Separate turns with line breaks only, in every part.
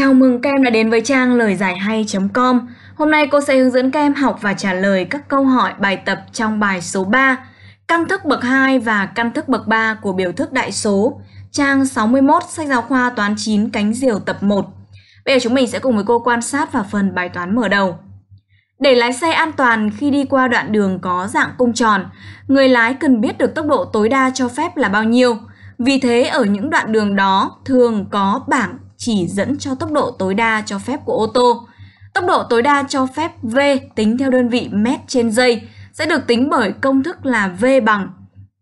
Chào mừng các em đã đến với trang lời giải hay.com. Hôm nay cô sẽ hướng dẫn các em học và trả lời các câu hỏi bài tập trong bài số 3, căn thức bậc 2 và căn thức bậc 3 của biểu thức đại số, trang 61 sách giáo khoa toán 9 cánh diều tập 1. Bây giờ chúng mình sẽ cùng với cô quan sát vào phần bài toán mở đầu. Để lái xe an toàn khi đi qua đoạn đường có dạng cung tròn, người lái cần biết được tốc độ tối đa cho phép là bao nhiêu. Vì thế ở những đoạn đường đó thường có bảng chỉ dẫn cho tốc độ tối đa cho phép của ô tô. Tốc độ tối đa cho phép V tính theo đơn vị mét trên giây sẽ được tính bởi công thức là V bằng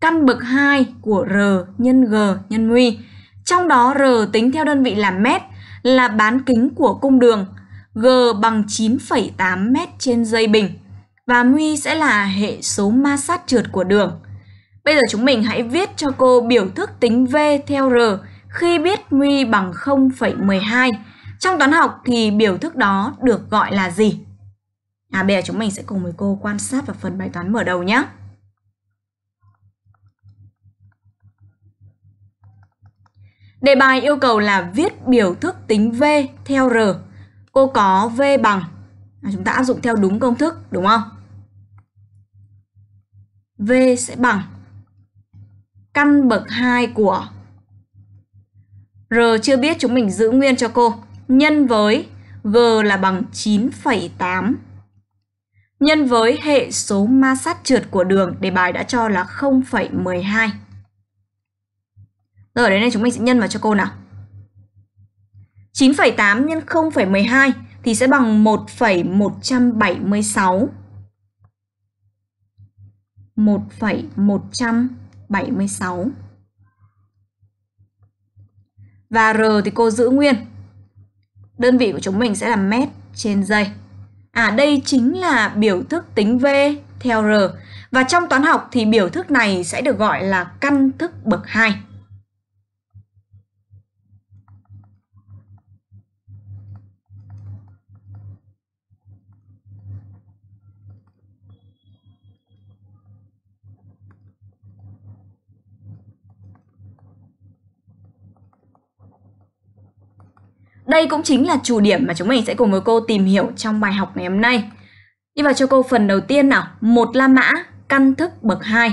căn bậc 2 của R nhân G nhân nguy. Trong đó R tính theo đơn vị là mét là bán kính của cung đường G bằng 9,8 mét trên giây bình và nguy sẽ là hệ số ma sát trượt của đường. Bây giờ chúng mình hãy viết cho cô biểu thức tính V theo R khi biết μ bằng 0,12. Trong toán học thì biểu thức đó được gọi là gì? À, bây giờ chúng mình sẽ cùng với cô quan sát vào phần bài toán mở đầu nhé. Đề bài yêu cầu là viết biểu thức tính V theo R. Cô có V bằng, à, chúng ta áp dụng theo đúng công thức đúng không? V sẽ bằng căn bậc 2 của R chưa biết chúng mình giữ nguyên cho cô. Nhân với G là bằng 9,8. Nhân với hệ số ma sát trượt của đường đề bài đã cho là 0,12. Rồi đến đây chúng mình sẽ nhân vào cho cô nào. 9,8 nhân 0,12 thì sẽ bằng 1,176. 1,176. Và R thì cô giữ nguyên. Đơn vị của chúng mình sẽ là mét trên giây. À đây chính là biểu thức tính V theo R. Và trong toán học thì biểu thức này sẽ được gọi là căn thức bậc 2. Đây cũng chính là chủ điểm mà chúng mình sẽ cùng với cô tìm hiểu trong bài học ngày hôm nay. Đi vào cho cô phần đầu tiên nào. Một la mã, căn thức bậc 2.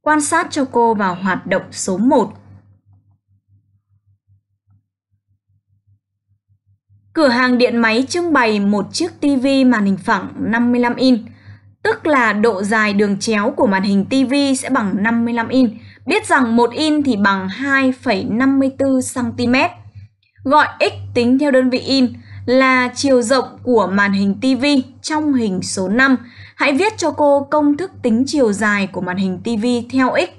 Quan sát cho cô vào hoạt động số 1. Cửa hàng điện máy trưng bày một chiếc tivi màn hình phẳng 55 in tức là độ dài đường chéo của màn hình TV sẽ bằng 55 in. Biết rằng 1 in thì bằng 2,54 cm. Gọi x tính theo đơn vị in là chiều rộng của màn hình TV trong hình số 5. Hãy viết cho cô công thức tính chiều dài của màn hình TV theo x.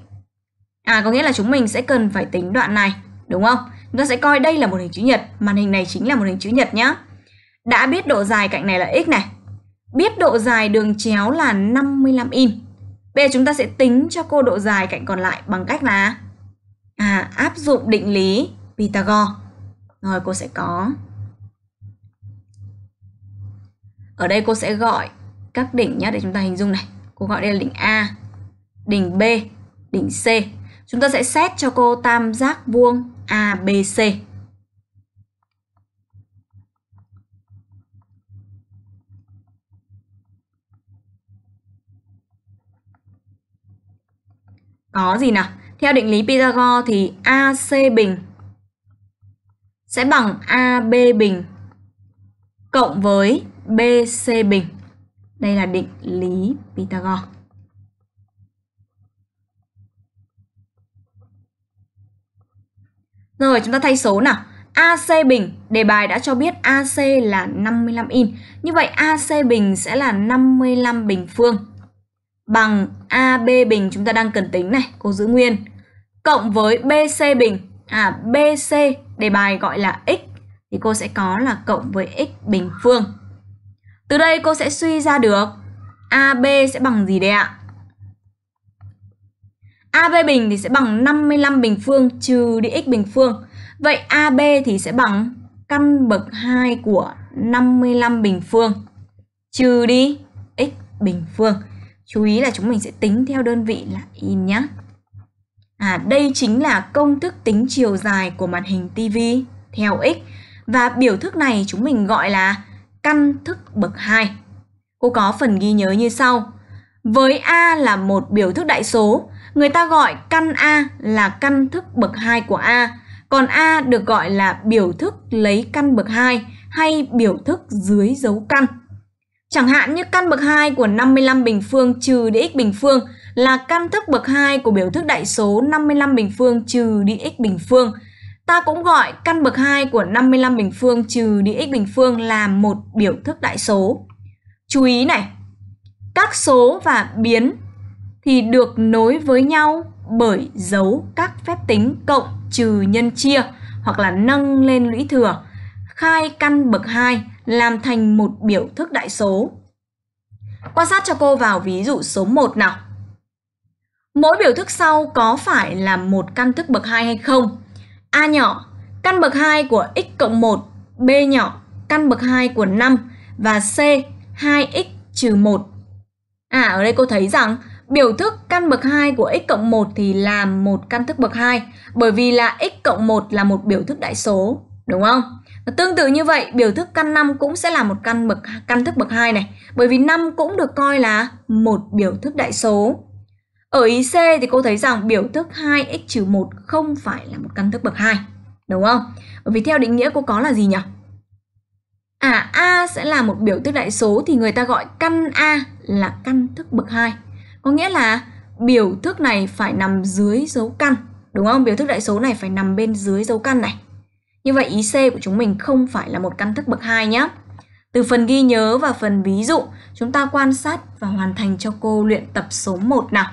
À có nghĩa là chúng mình sẽ cần phải tính đoạn này, đúng không? Chúng ta sẽ coi đây là một hình chữ nhật, màn hình này chính là một hình chữ nhật nhé Đã biết độ dài cạnh này là x này, biết độ dài đường chéo là 55 in. Bây giờ chúng ta sẽ tính cho cô độ dài cạnh còn lại bằng cách là à, áp dụng định lý Pythagore. Rồi cô sẽ có. Ở đây cô sẽ gọi các đỉnh nhé để chúng ta hình dung này. Cô gọi đây là đỉnh A, đỉnh B, đỉnh C. Chúng ta sẽ xét cho cô tam giác vuông ABC. Có gì nào? Theo định lý Pythagore thì AC bình sẽ bằng AB bình cộng với BC bình. Đây là định lý Pythagore. Rồi chúng ta thay số nào. AC bình, đề bài đã cho biết AC là 55 in. Như vậy AC bình sẽ là 55 bình phương bằng AB bình chúng ta đang cần tính này, cô giữ nguyên. Cộng với BC bình, à BC đề bài gọi là x thì cô sẽ có là cộng với x bình phương. Từ đây cô sẽ suy ra được AB sẽ bằng gì đây ạ? AB bình thì sẽ bằng 55 bình phương trừ đi x bình phương. Vậy AB thì sẽ bằng căn bậc 2 của 55 bình phương trừ đi x bình phương chú ý là chúng mình sẽ tính theo đơn vị là in nhé à, đây chính là công thức tính chiều dài của màn hình TV theo x và biểu thức này chúng mình gọi là căn thức bậc 2 cô có phần ghi nhớ như sau với A là một biểu thức đại số người ta gọi căn A là căn thức bậc 2 của A còn A được gọi là biểu thức lấy căn bậc 2 hay biểu thức dưới dấu căn Chẳng hạn như căn bậc 2 của 55 bình phương trừ dx bình phương là căn thức bậc 2 của biểu thức đại số 55 bình phương trừ dx bình phương. Ta cũng gọi căn bậc 2 của 55 bình phương trừ dx bình phương là một biểu thức đại số. Chú ý này, các số và biến thì được nối với nhau bởi dấu các phép tính cộng trừ nhân chia hoặc là nâng lên lũy thừa khai căn bậc 2 làm thành một biểu thức đại số. Quan sát cho cô vào ví dụ số 1 nào. Mỗi biểu thức sau có phải là một căn thức bậc 2 hay không? A nhỏ, căn bậc 2 của x cộng 1, B nhỏ, căn bậc 2 của 5 và C 2x trừ 1. À, ở đây cô thấy rằng biểu thức căn bậc 2 của x cộng 1 thì là một căn thức bậc 2 bởi vì là x cộng 1 là một biểu thức đại số, đúng không? Tương tự như vậy, biểu thức căn 5 cũng sẽ là một căn bậc căn thức bậc 2 này, bởi vì 5 cũng được coi là một biểu thức đại số. Ở ý C thì cô thấy rằng biểu thức 2x-1 không phải là một căn thức bậc 2, đúng không? Bởi vì theo định nghĩa cô có là gì nhỉ? À, A sẽ là một biểu thức đại số thì người ta gọi căn A là căn thức bậc 2. Có nghĩa là biểu thức này phải nằm dưới dấu căn, đúng không? Biểu thức đại số này phải nằm bên dưới dấu căn này. Như vậy ý C của chúng mình không phải là một căn thức bậc 2 nhé. Từ phần ghi nhớ và phần ví dụ, chúng ta quan sát và hoàn thành cho cô luyện tập số 1 nào.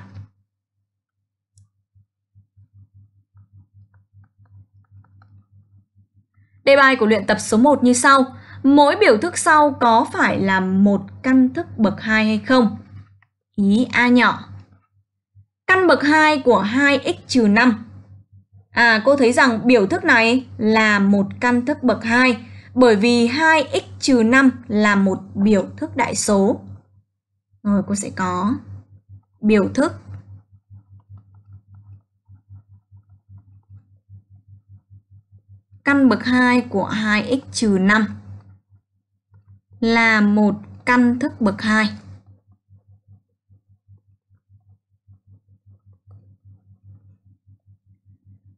Đề bài của luyện tập số 1 như sau. Mỗi biểu thức sau có phải là một căn thức bậc 2 hay không? Ý A nhỏ. Căn bậc 2 của 2x 5 À, cô thấy rằng biểu thức này là một căn thức bậc 2 bởi vì 2x trừ 5 là một biểu thức đại số. Rồi cô sẽ có biểu thức căn bậc 2 của 2x trừ 5 là một căn thức bậc 2.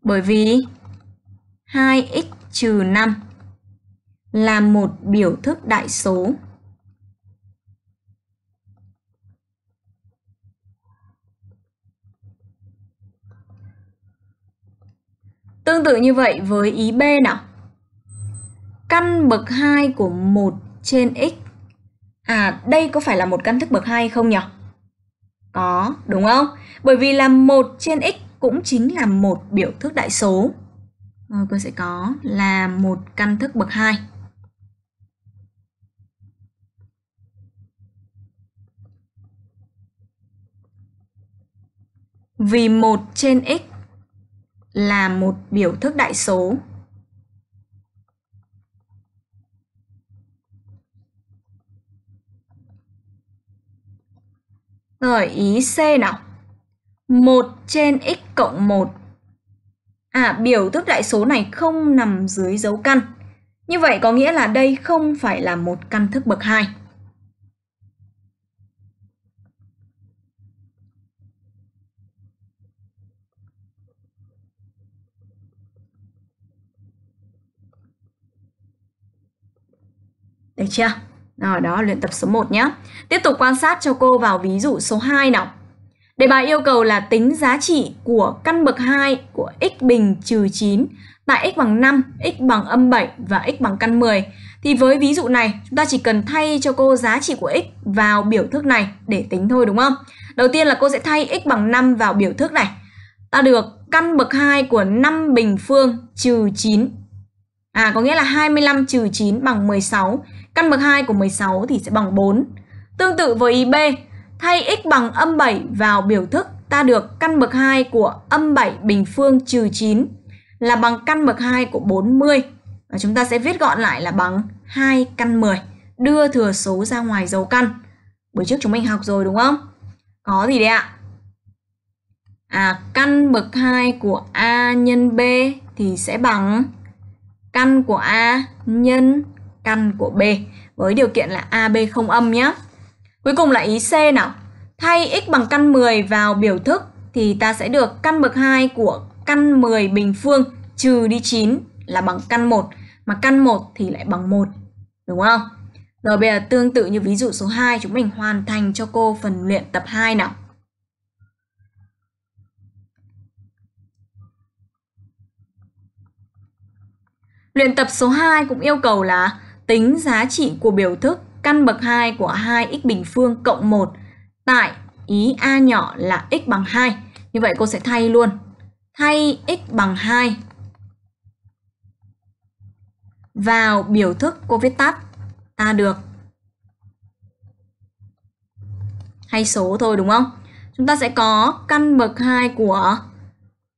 Bởi vì 2x trừ 5 là một biểu thức đại số. Tương tự như vậy với ý B nào. Căn bậc 2 của 1 trên x. À, đây có phải là một căn thức bậc 2 không nhỉ? Có, đúng không? Bởi vì là 1 trên x cũng chính là một biểu thức đại số. Rồi cô sẽ có là một căn thức bậc 2. Vì 1 trên x là một biểu thức đại số Rồi ý C nào. 1 trên x cộng 1. À, biểu thức đại số này không nằm dưới dấu căn. Như vậy có nghĩa là đây không phải là một căn thức bậc 2. Được chưa? Rồi đó, luyện tập số 1 nhé. Tiếp tục quan sát cho cô vào ví dụ số 2 nào. Đề bài yêu cầu là tính giá trị của căn bậc 2 của x bình trừ 9 tại x bằng 5, x bằng âm 7 và x bằng căn 10. Thì với ví dụ này, chúng ta chỉ cần thay cho cô giá trị của x vào biểu thức này để tính thôi đúng không? Đầu tiên là cô sẽ thay x bằng 5 vào biểu thức này. Ta được căn bậc 2 của 5 bình phương trừ 9. À, có nghĩa là 25 trừ 9 bằng 16. Căn bậc 2 của 16 thì sẽ bằng 4. Tương tự với ý B, Thay x bằng âm 7 vào biểu thức ta được căn bậc 2 của âm 7 bình phương trừ 9 là bằng căn bậc 2 của 40. Và chúng ta sẽ viết gọn lại là bằng 2 căn 10. Đưa thừa số ra ngoài dấu căn. Buổi trước chúng mình học rồi đúng không? Có gì đấy ạ? À, căn bậc 2 của A nhân B thì sẽ bằng căn của A nhân căn của B với điều kiện là AB không âm nhé. Cuối cùng là ý C nào. Thay x bằng căn 10 vào biểu thức thì ta sẽ được căn bậc 2 của căn 10 bình phương trừ đi 9 là bằng căn 1 mà căn 1 thì lại bằng 1. Đúng không? Rồi bây giờ tương tự như ví dụ số 2 chúng mình hoàn thành cho cô phần luyện tập 2 nào. Luyện tập số 2 cũng yêu cầu là tính giá trị của biểu thức căn bậc 2 của 2x bình phương cộng 1 tại ý A nhỏ là x bằng 2. Như vậy cô sẽ thay luôn. Thay x bằng 2 vào biểu thức cô viết tắt ta được hay số thôi đúng không? Chúng ta sẽ có căn bậc 2 của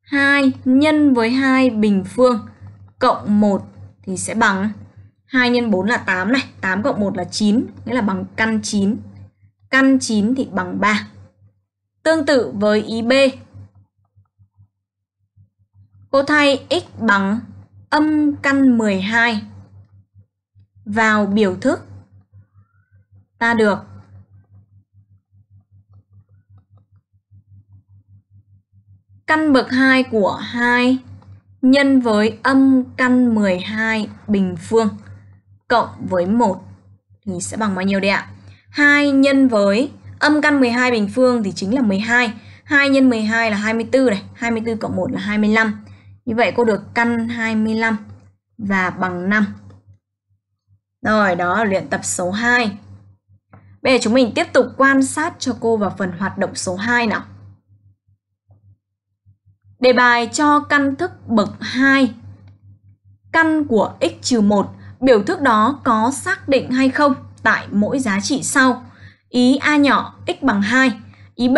2 nhân với 2 bình phương cộng 1 thì sẽ bằng 2 nhân 4 là 8 này, 8 cộng 1 là 9, nghĩa là bằng căn 9. Căn 9 thì bằng 3. Tương tự với ý B. Cô thay x bằng âm căn 12 vào biểu thức. Ta được căn bậc 2 của 2 nhân với âm căn 12 bình phương cộng với 1 thì sẽ bằng bao nhiêu đây ạ? 2 nhân với âm căn 12 bình phương thì chính là 12. 2 nhân 12 là 24 này, 24 cộng 1 là 25. Như vậy cô được căn 25 và bằng 5. Rồi, đó là luyện tập số 2. Bây giờ chúng mình tiếp tục quan sát cho cô vào phần hoạt động số 2 nào. Đề bài cho căn thức bậc 2. Căn của x-1 biểu thức đó có xác định hay không tại mỗi giá trị sau. Ý A nhỏ x bằng 2, ý B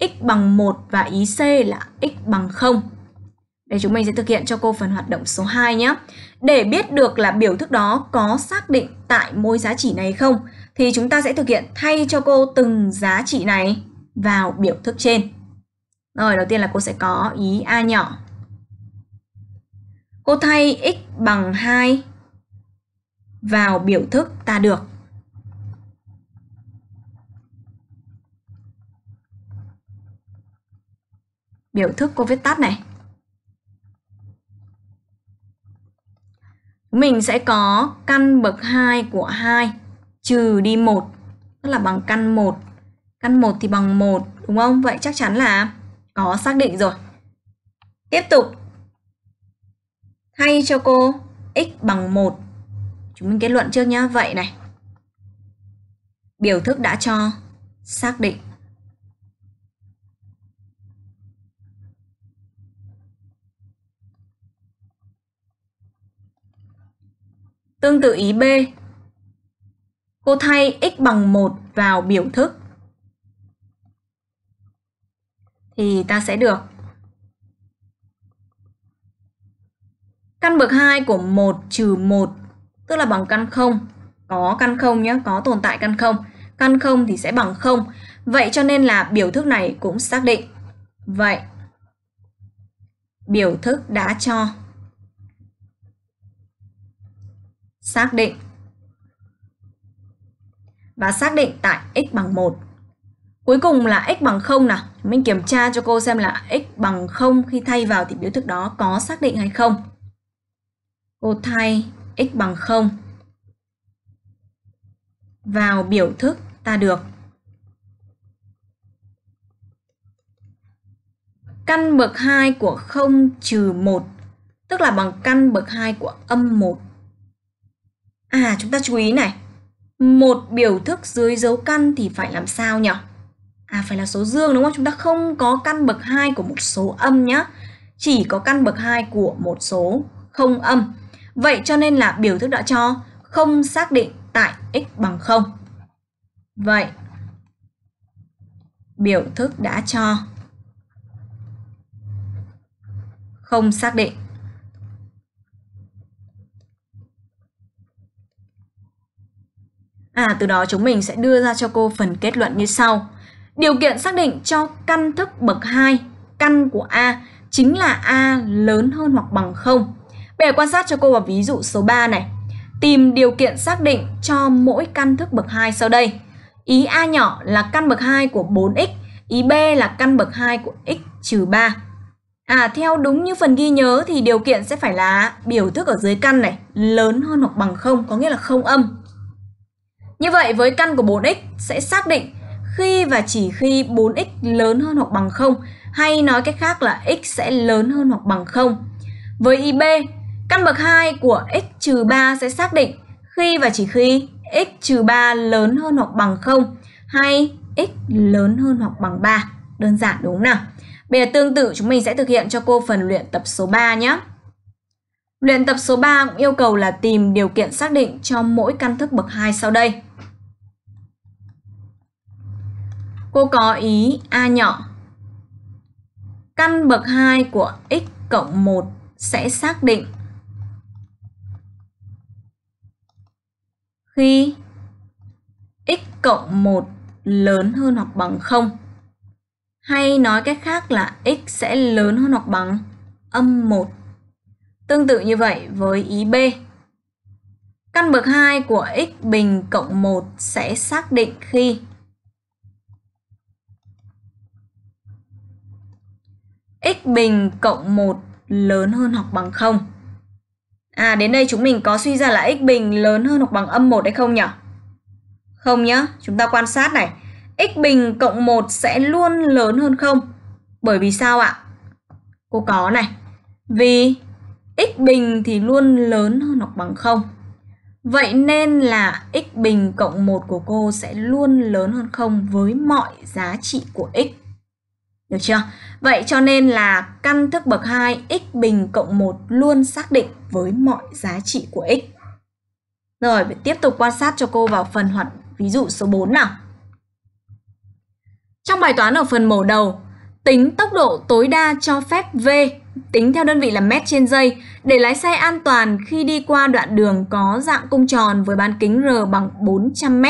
x bằng 1 và ý C là x bằng 0. Đây chúng mình sẽ thực hiện cho cô phần hoạt động số 2 nhé. Để biết được là biểu thức đó có xác định tại mỗi giá trị này không thì chúng ta sẽ thực hiện thay cho cô từng giá trị này vào biểu thức trên. Rồi đầu tiên là cô sẽ có ý A nhỏ. Cô thay x bằng 2 vào biểu thức ta được. Biểu thức cô viết tắt này. Mình sẽ có căn bậc 2 của 2 trừ đi 1, tức là bằng căn 1. Căn 1 thì bằng 1, đúng không? Vậy chắc chắn là có xác định rồi. Tiếp tục. Thay cho cô x bằng 1 Chúng mình kết luận trước nhá. Vậy này. Biểu thức đã cho xác định Tương tự ý B. Cô thay x bằng 1 vào biểu thức. Thì ta sẽ được căn bậc 2 của 1 trừ 1 tức là bằng căn không có căn không nhé có tồn tại căn không căn không thì sẽ bằng không vậy cho nên là biểu thức này cũng xác định vậy biểu thức đã cho xác định và xác định tại x bằng 1. Cuối cùng là x bằng 0 nào. Mình kiểm tra cho cô xem là x bằng 0 khi thay vào thì biểu thức đó có xác định hay không. Cô thay x bằng 0 vào biểu thức ta được căn bậc 2 của 0 trừ 1 tức là bằng căn bậc 2 của âm 1. À chúng ta chú ý này, một biểu thức dưới dấu căn thì phải làm sao nhỉ? À phải là số dương đúng không? Chúng ta không có căn bậc 2 của một số âm nhá. Chỉ có căn bậc 2 của một số không âm. Vậy cho nên là biểu thức đã cho không xác định tại x bằng 0. Vậy biểu thức đã cho không xác định À, từ đó chúng mình sẽ đưa ra cho cô phần kết luận như sau. Điều kiện xác định cho căn thức bậc 2, căn của A chính là A lớn hơn hoặc bằng 0. Bây giờ quan sát cho cô vào ví dụ số 3 này. Tìm điều kiện xác định cho mỗi căn thức bậc 2 sau đây. Ý A nhỏ là căn bậc 2 của 4x, ý B là căn bậc 2 của x trừ 3. À, theo đúng như phần ghi nhớ thì điều kiện sẽ phải là biểu thức ở dưới căn này lớn hơn hoặc bằng 0, có nghĩa là không âm. Như vậy với căn của 4x sẽ xác định khi và chỉ khi 4x lớn hơn hoặc bằng 0 hay nói cách khác là x sẽ lớn hơn hoặc bằng 0. Với ý b Căn bậc 2 của x trừ 3 sẽ xác định khi và chỉ khi x trừ 3 lớn hơn hoặc bằng 0 hay x lớn hơn hoặc bằng 3. Đơn giản đúng không nào? Bây giờ tương tự chúng mình sẽ thực hiện cho cô phần luyện tập số 3 nhé. Luyện tập số 3 cũng yêu cầu là tìm điều kiện xác định cho mỗi căn thức bậc 2 sau đây. Cô có ý A nhỏ. Căn bậc 2 của x cộng 1 sẽ xác định khi x cộng 1 lớn hơn hoặc bằng 0. Hay nói cách khác là x sẽ lớn hơn hoặc bằng âm 1. Tương tự như vậy với ý B. Căn bậc 2 của x bình cộng 1 sẽ xác định khi x bình cộng 1 lớn hơn hoặc bằng 0. À đến đây chúng mình có suy ra là x bình lớn hơn hoặc bằng âm 1 hay không nhỉ? Không nhá, chúng ta quan sát này. x bình cộng 1 sẽ luôn lớn hơn không? Bởi vì sao ạ? Cô có này. Vì x bình thì luôn lớn hơn hoặc bằng 0. Vậy nên là x bình cộng 1 của cô sẽ luôn lớn hơn 0 với mọi giá trị của x. Được chưa? Vậy cho nên là căn thức bậc 2 x bình cộng 1 luôn xác định với mọi giá trị của x. Rồi, tiếp tục quan sát cho cô vào phần hoạt ví dụ số 4 nào. Trong bài toán ở phần mổ đầu, tính tốc độ tối đa cho phép V tính theo đơn vị là mét trên giây để lái xe an toàn khi đi qua đoạn đường có dạng cung tròn với bán kính R bằng 400 m,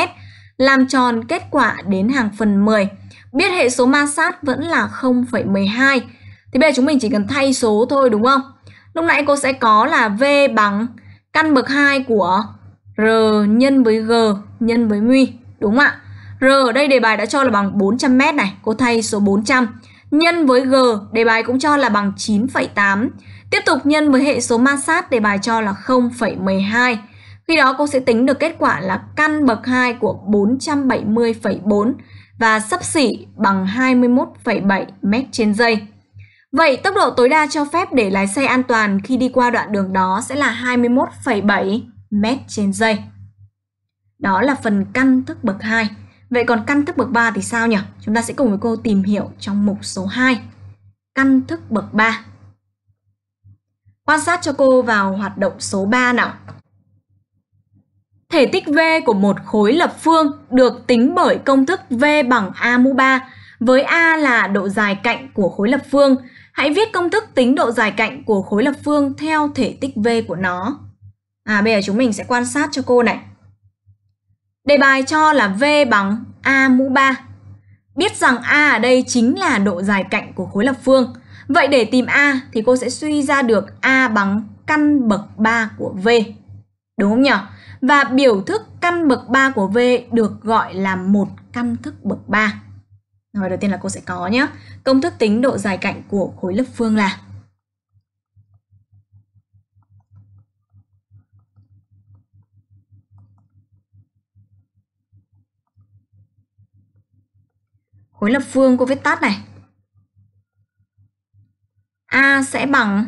làm tròn kết quả đến hàng phần 10 biết hệ số ma sát vẫn là 0,12. Thì bây giờ chúng mình chỉ cần thay số thôi đúng không? Lúc nãy cô sẽ có là V bằng căn bậc 2 của R nhân với G nhân với mu, đúng không ạ? R ở đây đề bài đã cho là bằng 400 m này, cô thay số 400 nhân với G đề bài cũng cho là bằng 9,8. Tiếp tục nhân với hệ số ma sát đề bài cho là 0,12. Khi đó cô sẽ tính được kết quả là căn bậc 2 của 470,4 và sấp xỉ bằng 21,7 m trên giây. Vậy tốc độ tối đa cho phép để lái xe an toàn khi đi qua đoạn đường đó sẽ là 21,7 m trên giây. Đó là phần căn thức bậc 2. Vậy còn căn thức bậc 3 thì sao nhỉ? Chúng ta sẽ cùng với cô tìm hiểu trong mục số 2. Căn thức bậc 3. Quan sát cho cô vào hoạt động số 3 nào thể tích V của một khối lập phương được tính bởi công thức V bằng A mũ 3, với A là độ dài cạnh của khối lập phương. Hãy viết công thức tính độ dài cạnh của khối lập phương theo thể tích V của nó. À, bây giờ chúng mình sẽ quan sát cho cô này. Đề bài cho là V bằng A mũ 3. Biết rằng A ở đây chính là độ dài cạnh của khối lập phương. Vậy để tìm A thì cô sẽ suy ra được A bằng căn bậc 3 của V. Đúng không nhỉ? và biểu thức căn bậc 3 của V được gọi là một căn thức bậc 3. Rồi đầu tiên là cô sẽ có nhé. Công thức tính độ dài cạnh của khối lập phương là khối lập phương cô viết tắt này. A sẽ bằng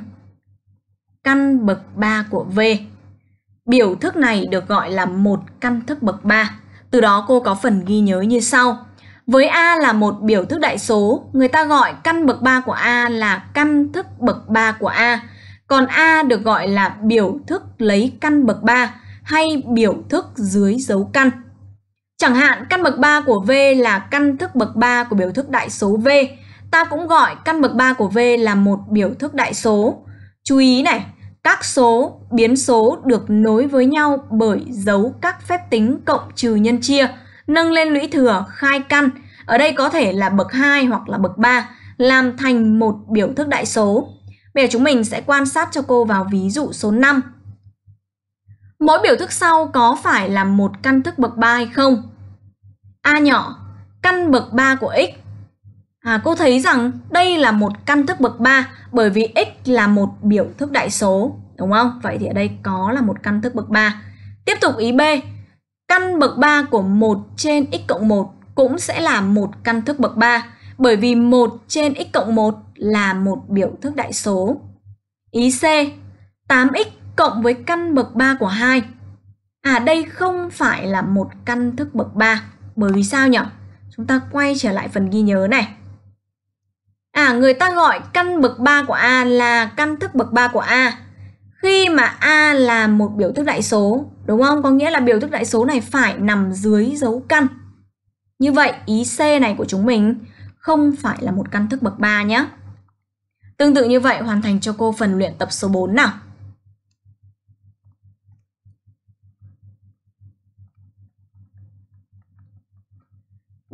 căn bậc 3 của V Biểu thức này được gọi là một căn thức bậc 3. Từ đó cô có phần ghi nhớ như sau. Với A là một biểu thức đại số, người ta gọi căn bậc 3 của A là căn thức bậc 3 của A. Còn A được gọi là biểu thức lấy căn bậc 3 hay biểu thức dưới dấu căn. Chẳng hạn căn bậc 3 của V là căn thức bậc 3 của biểu thức đại số V. Ta cũng gọi căn bậc 3 của V là một biểu thức đại số. Chú ý này, các số, biến số được nối với nhau bởi dấu các phép tính cộng trừ nhân chia, nâng lên lũy thừa, khai căn. Ở đây có thể là bậc 2 hoặc là bậc 3, làm thành một biểu thức đại số. Bây giờ chúng mình sẽ quan sát cho cô vào ví dụ số 5. Mỗi biểu thức sau có phải là một căn thức bậc 3 hay không? A nhỏ, căn bậc 3 của x À, cô thấy rằng đây là một căn thức bậc 3 bởi vì x là một biểu thức đại số, đúng không? Vậy thì ở đây có là một căn thức bậc 3. Tiếp tục ý B, căn bậc 3 của 1 trên x cộng 1 cũng sẽ là một căn thức bậc 3 bởi vì 1 trên x cộng 1 là một biểu thức đại số. Ý C, 8x cộng với căn bậc 3 của 2. À đây không phải là một căn thức bậc 3 bởi vì sao nhỉ? Chúng ta quay trở lại phần ghi nhớ này. À, người ta gọi căn bậc 3 của A là căn thức bậc 3 của A. Khi mà A là một biểu thức đại số, đúng không? Có nghĩa là biểu thức đại số này phải nằm dưới dấu căn. Như vậy, ý C này của chúng mình không phải là một căn thức bậc 3 nhé. Tương tự như vậy, hoàn thành cho cô phần luyện tập số 4 nào.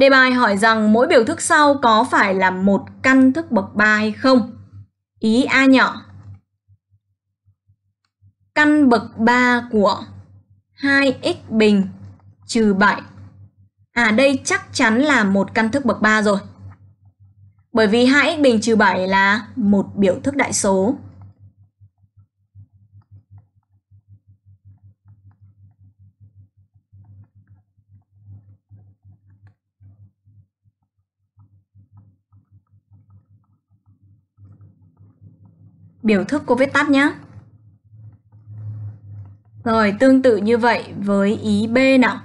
Đề bài hỏi rằng mỗi biểu thức sau có phải là một căn thức bậc 3 hay không? Ý A nhỏ. Căn bậc 3 của 2x bình trừ 7. À đây chắc chắn là một căn thức bậc 3 rồi. Bởi vì 2x bình trừ 7 là một biểu thức đại số. biểu thức cô viết tắt nhé. Rồi, tương tự như vậy với ý B nào.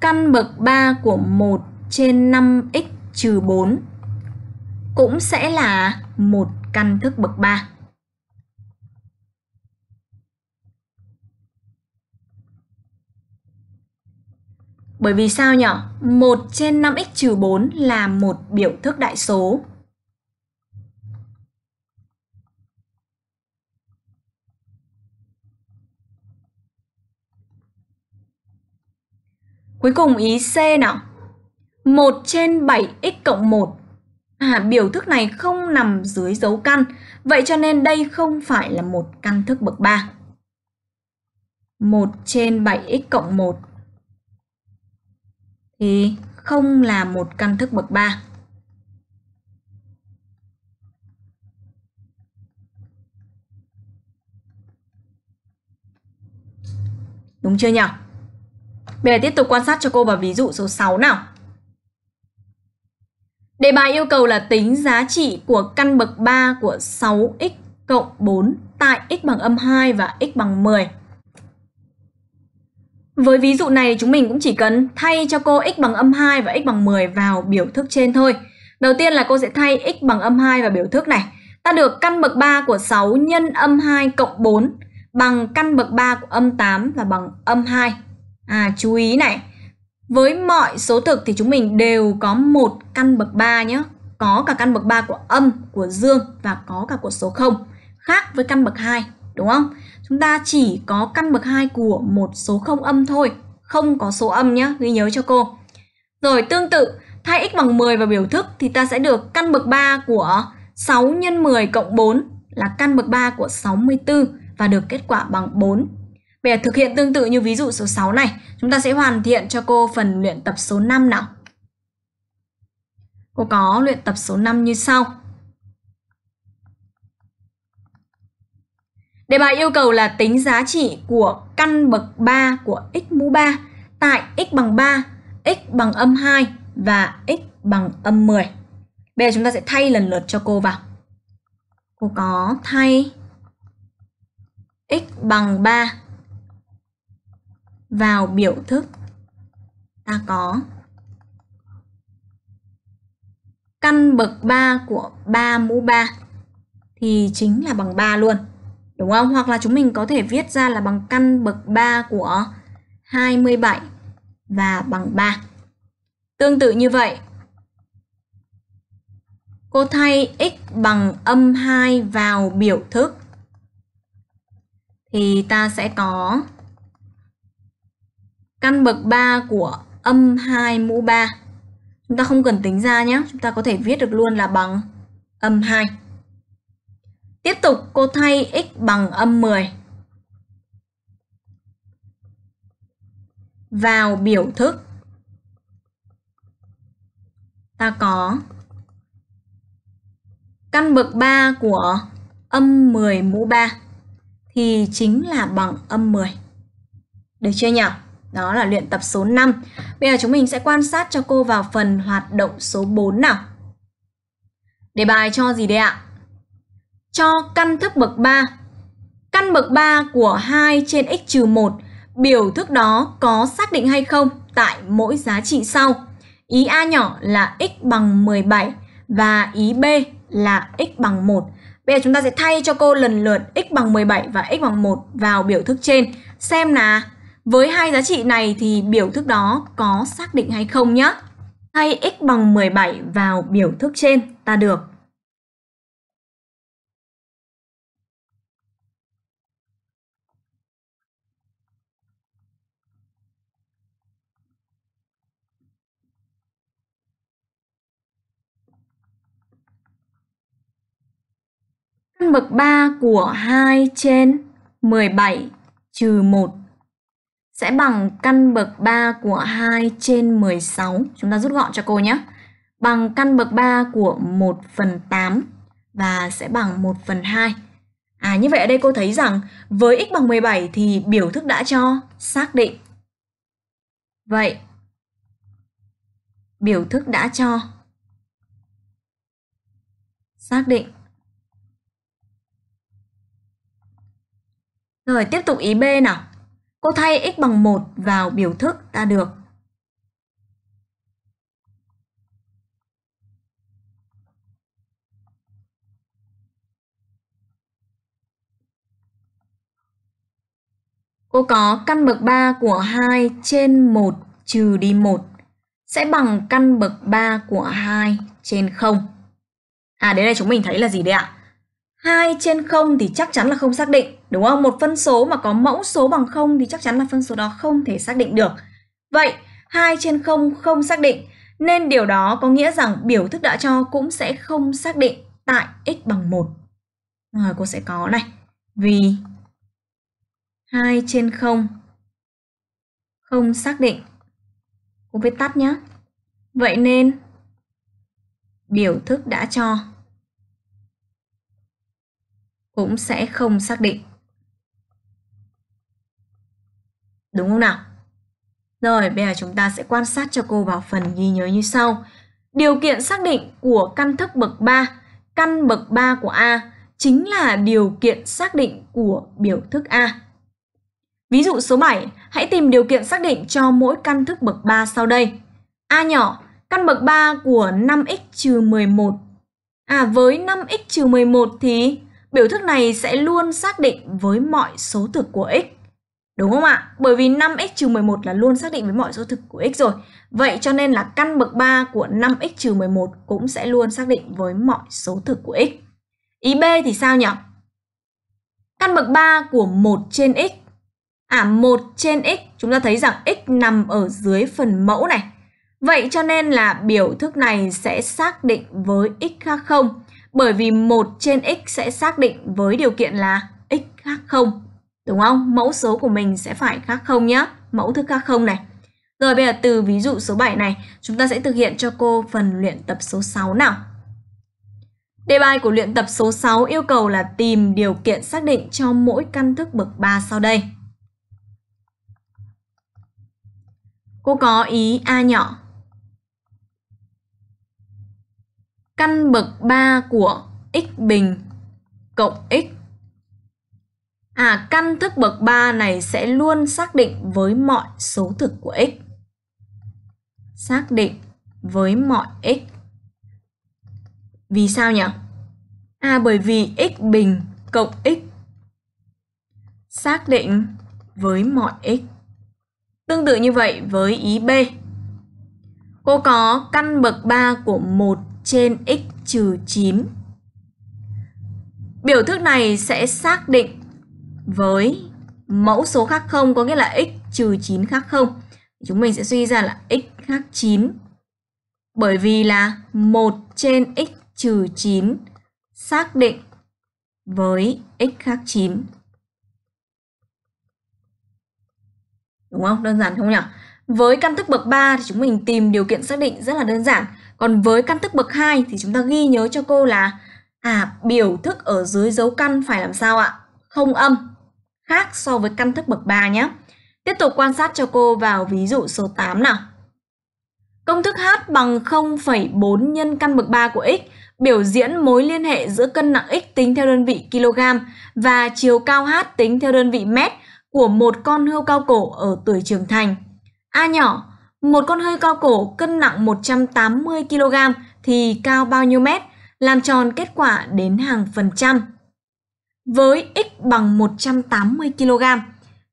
Căn bậc 3 của 1 trên 5x trừ 4 cũng sẽ là một căn thức bậc 3. Bởi vì sao nhỉ? 1 trên 5x trừ 4 là một biểu thức đại số. Cuối cùng ý C nào. 1 trên 7x cộng 1. À, biểu thức này không nằm dưới dấu căn, vậy cho nên đây không phải là một căn thức bậc 3. 1 trên 7x cộng 1 thì không là một căn thức bậc 3. Đúng chưa nhỉ? bây giờ tiếp tục quan sát cho cô vào ví dụ số 6 nào. Đề bài yêu cầu là tính giá trị của căn bậc 3 của 6x cộng 4 tại x bằng âm 2 và x bằng 10. Với ví dụ này chúng mình cũng chỉ cần thay cho cô x bằng âm 2 và x bằng 10 vào biểu thức trên thôi. Đầu tiên là cô sẽ thay x bằng âm 2 vào biểu thức này. Ta được căn bậc 3 của 6 nhân âm 2 cộng 4 bằng căn bậc 3 của âm 8 và bằng âm 2. À chú ý này, với mọi số thực thì chúng mình đều có một căn bậc 3 nhé. Có cả căn bậc 3 của âm, của dương và có cả của số 0. Khác với căn bậc 2, đúng không? Chúng ta chỉ có căn bậc 2 của một số 0 âm thôi, không có số âm nhé, ghi nhớ cho cô. Rồi tương tự, thay x bằng 10 vào biểu thức thì ta sẽ được căn bậc 3 của 6 x 10 cộng 4 là căn bậc 3 của 64 và được kết quả bằng 4 Bây giờ thực hiện tương tự như ví dụ số 6 này, chúng ta sẽ hoàn thiện cho cô phần luyện tập số 5 nào. Cô có luyện tập số 5 như sau. Đề bài yêu cầu là tính giá trị của căn bậc 3 của x mũ 3 tại x bằng 3, x bằng âm 2 và x bằng âm 10. Bây giờ chúng ta sẽ thay lần lượt cho cô vào. Cô có thay x bằng 3 vào biểu thức ta có căn bậc 3 của 3 mũ 3 thì chính là bằng 3 luôn. Đúng không? Hoặc là chúng mình có thể viết ra là bằng căn bậc 3 của 27 và bằng 3. Tương tự như vậy, cô thay x bằng âm 2 vào biểu thức thì ta sẽ có căn bậc 3 của âm 2 mũ 3. Chúng ta không cần tính ra nhé, chúng ta có thể viết được luôn là bằng âm 2. Tiếp tục cô thay x bằng âm 10 vào biểu thức. Ta có căn bậc 3 của âm 10 mũ 3 thì chính là bằng âm 10. Được chưa nhỉ? Đó là luyện tập số 5. Bây giờ chúng mình sẽ quan sát cho cô vào phần hoạt động số 4 nào. Đề bài cho gì đây ạ? Cho căn thức bậc 3. Căn bậc 3 của 2 trên x-1 trừ biểu thức đó có xác định hay không tại mỗi giá trị sau. Ý A nhỏ là x bằng 17 và ý B là x bằng 1. Bây giờ chúng ta sẽ thay cho cô lần lượt x bằng 17 và x bằng 1 vào biểu thức trên. Xem là với hai giá trị này thì biểu thức đó có xác định hay không nhé. Thay x bằng 17 vào biểu thức trên ta được. Căn bậc 3 của 2 trên 17 trừ 1 sẽ bằng căn bậc 3 của 2 trên 16. Chúng ta rút gọn cho cô nhé. Bằng căn bậc 3 của 1 phần 8 và sẽ bằng 1 phần 2. À như vậy ở đây cô thấy rằng với x bằng 17 thì biểu thức đã cho xác định. Vậy biểu thức đã cho xác định. Rồi tiếp tục ý B nào. Cô thay x bằng 1 vào biểu thức ta được. Cô có căn bậc 3 của 2 trên 1 trừ đi 1 sẽ bằng căn bậc 3 của 2 trên 0. À đến đây chúng mình thấy là gì đây ạ? 2 trên 0 thì chắc chắn là không xác định, đúng không? Một phân số mà có mẫu số bằng 0 thì chắc chắn là phân số đó không thể xác định được. Vậy 2 trên 0 không xác định, nên điều đó có nghĩa rằng biểu thức đã cho cũng sẽ không xác định tại x bằng 1. Rồi cô sẽ có này, vì 2 trên 0 không xác định. Cô viết tắt nhé. Vậy nên biểu thức đã cho cũng sẽ không xác định. Đúng không nào? Rồi, bây giờ chúng ta sẽ quan sát cho cô vào phần ghi nhớ như sau. Điều kiện xác định của căn thức bậc 3, căn bậc 3 của A chính là điều kiện xác định của biểu thức A. Ví dụ số 7, hãy tìm điều kiện xác định cho mỗi căn thức bậc 3 sau đây. A nhỏ, căn bậc 3 của 5x trừ 11. À với 5x trừ 11 thì biểu thức này sẽ luôn xác định với mọi số thực của x. Đúng không ạ? Bởi vì 5x 11 là luôn xác định với mọi số thực của x rồi. Vậy cho nên là căn bậc 3 của 5x 11 cũng sẽ luôn xác định với mọi số thực của x. Ý B thì sao nhỉ? Căn bậc 3 của 1 trên x. À 1 trên x chúng ta thấy rằng x nằm ở dưới phần mẫu này. Vậy cho nên là biểu thức này sẽ xác định với x khác 0 bởi vì 1 trên x sẽ xác định với điều kiện là x khác 0. Đúng không? Mẫu số của mình sẽ phải khác 0 nhé. Mẫu thức khác 0 này. Rồi bây giờ từ ví dụ số 7 này, chúng ta sẽ thực hiện cho cô phần luyện tập số 6 nào. Đề bài của luyện tập số 6 yêu cầu là tìm điều kiện xác định cho mỗi căn thức bậc 3 sau đây. Cô có ý A nhỏ căn bậc 3 của x bình cộng x. À, căn thức bậc 3 này sẽ luôn xác định với mọi số thực của x. Xác định với mọi x. Vì sao nhỉ? À, bởi vì x bình cộng x xác định với mọi x. Tương tự như vậy với ý B. Cô có căn bậc 3 của một trên x trừ 9. Biểu thức này sẽ xác định với mẫu số khác không có nghĩa là x trừ 9 khác không. Chúng mình sẽ suy ra là x khác 9 bởi vì là 1 trên x trừ 9 xác định với x khác 9. Đúng không? Đơn giản không nhỉ? Với căn thức bậc 3 thì chúng mình tìm điều kiện xác định rất là đơn giản. Còn với căn thức bậc 2 thì chúng ta ghi nhớ cho cô là à biểu thức ở dưới dấu căn phải làm sao ạ? Không âm, khác so với căn thức bậc 3 nhé. Tiếp tục quan sát cho cô vào ví dụ số 8 nào. Công thức H bằng 0,4 nhân căn bậc 3 của x biểu diễn mối liên hệ giữa cân nặng x tính theo đơn vị kg và chiều cao h tính theo đơn vị mét của một con hươu cao cổ ở tuổi trưởng thành. A nhỏ một con hơi cao cổ cân nặng 180 kg thì cao bao nhiêu mét? Làm tròn kết quả đến hàng phần trăm. Với x bằng 180 kg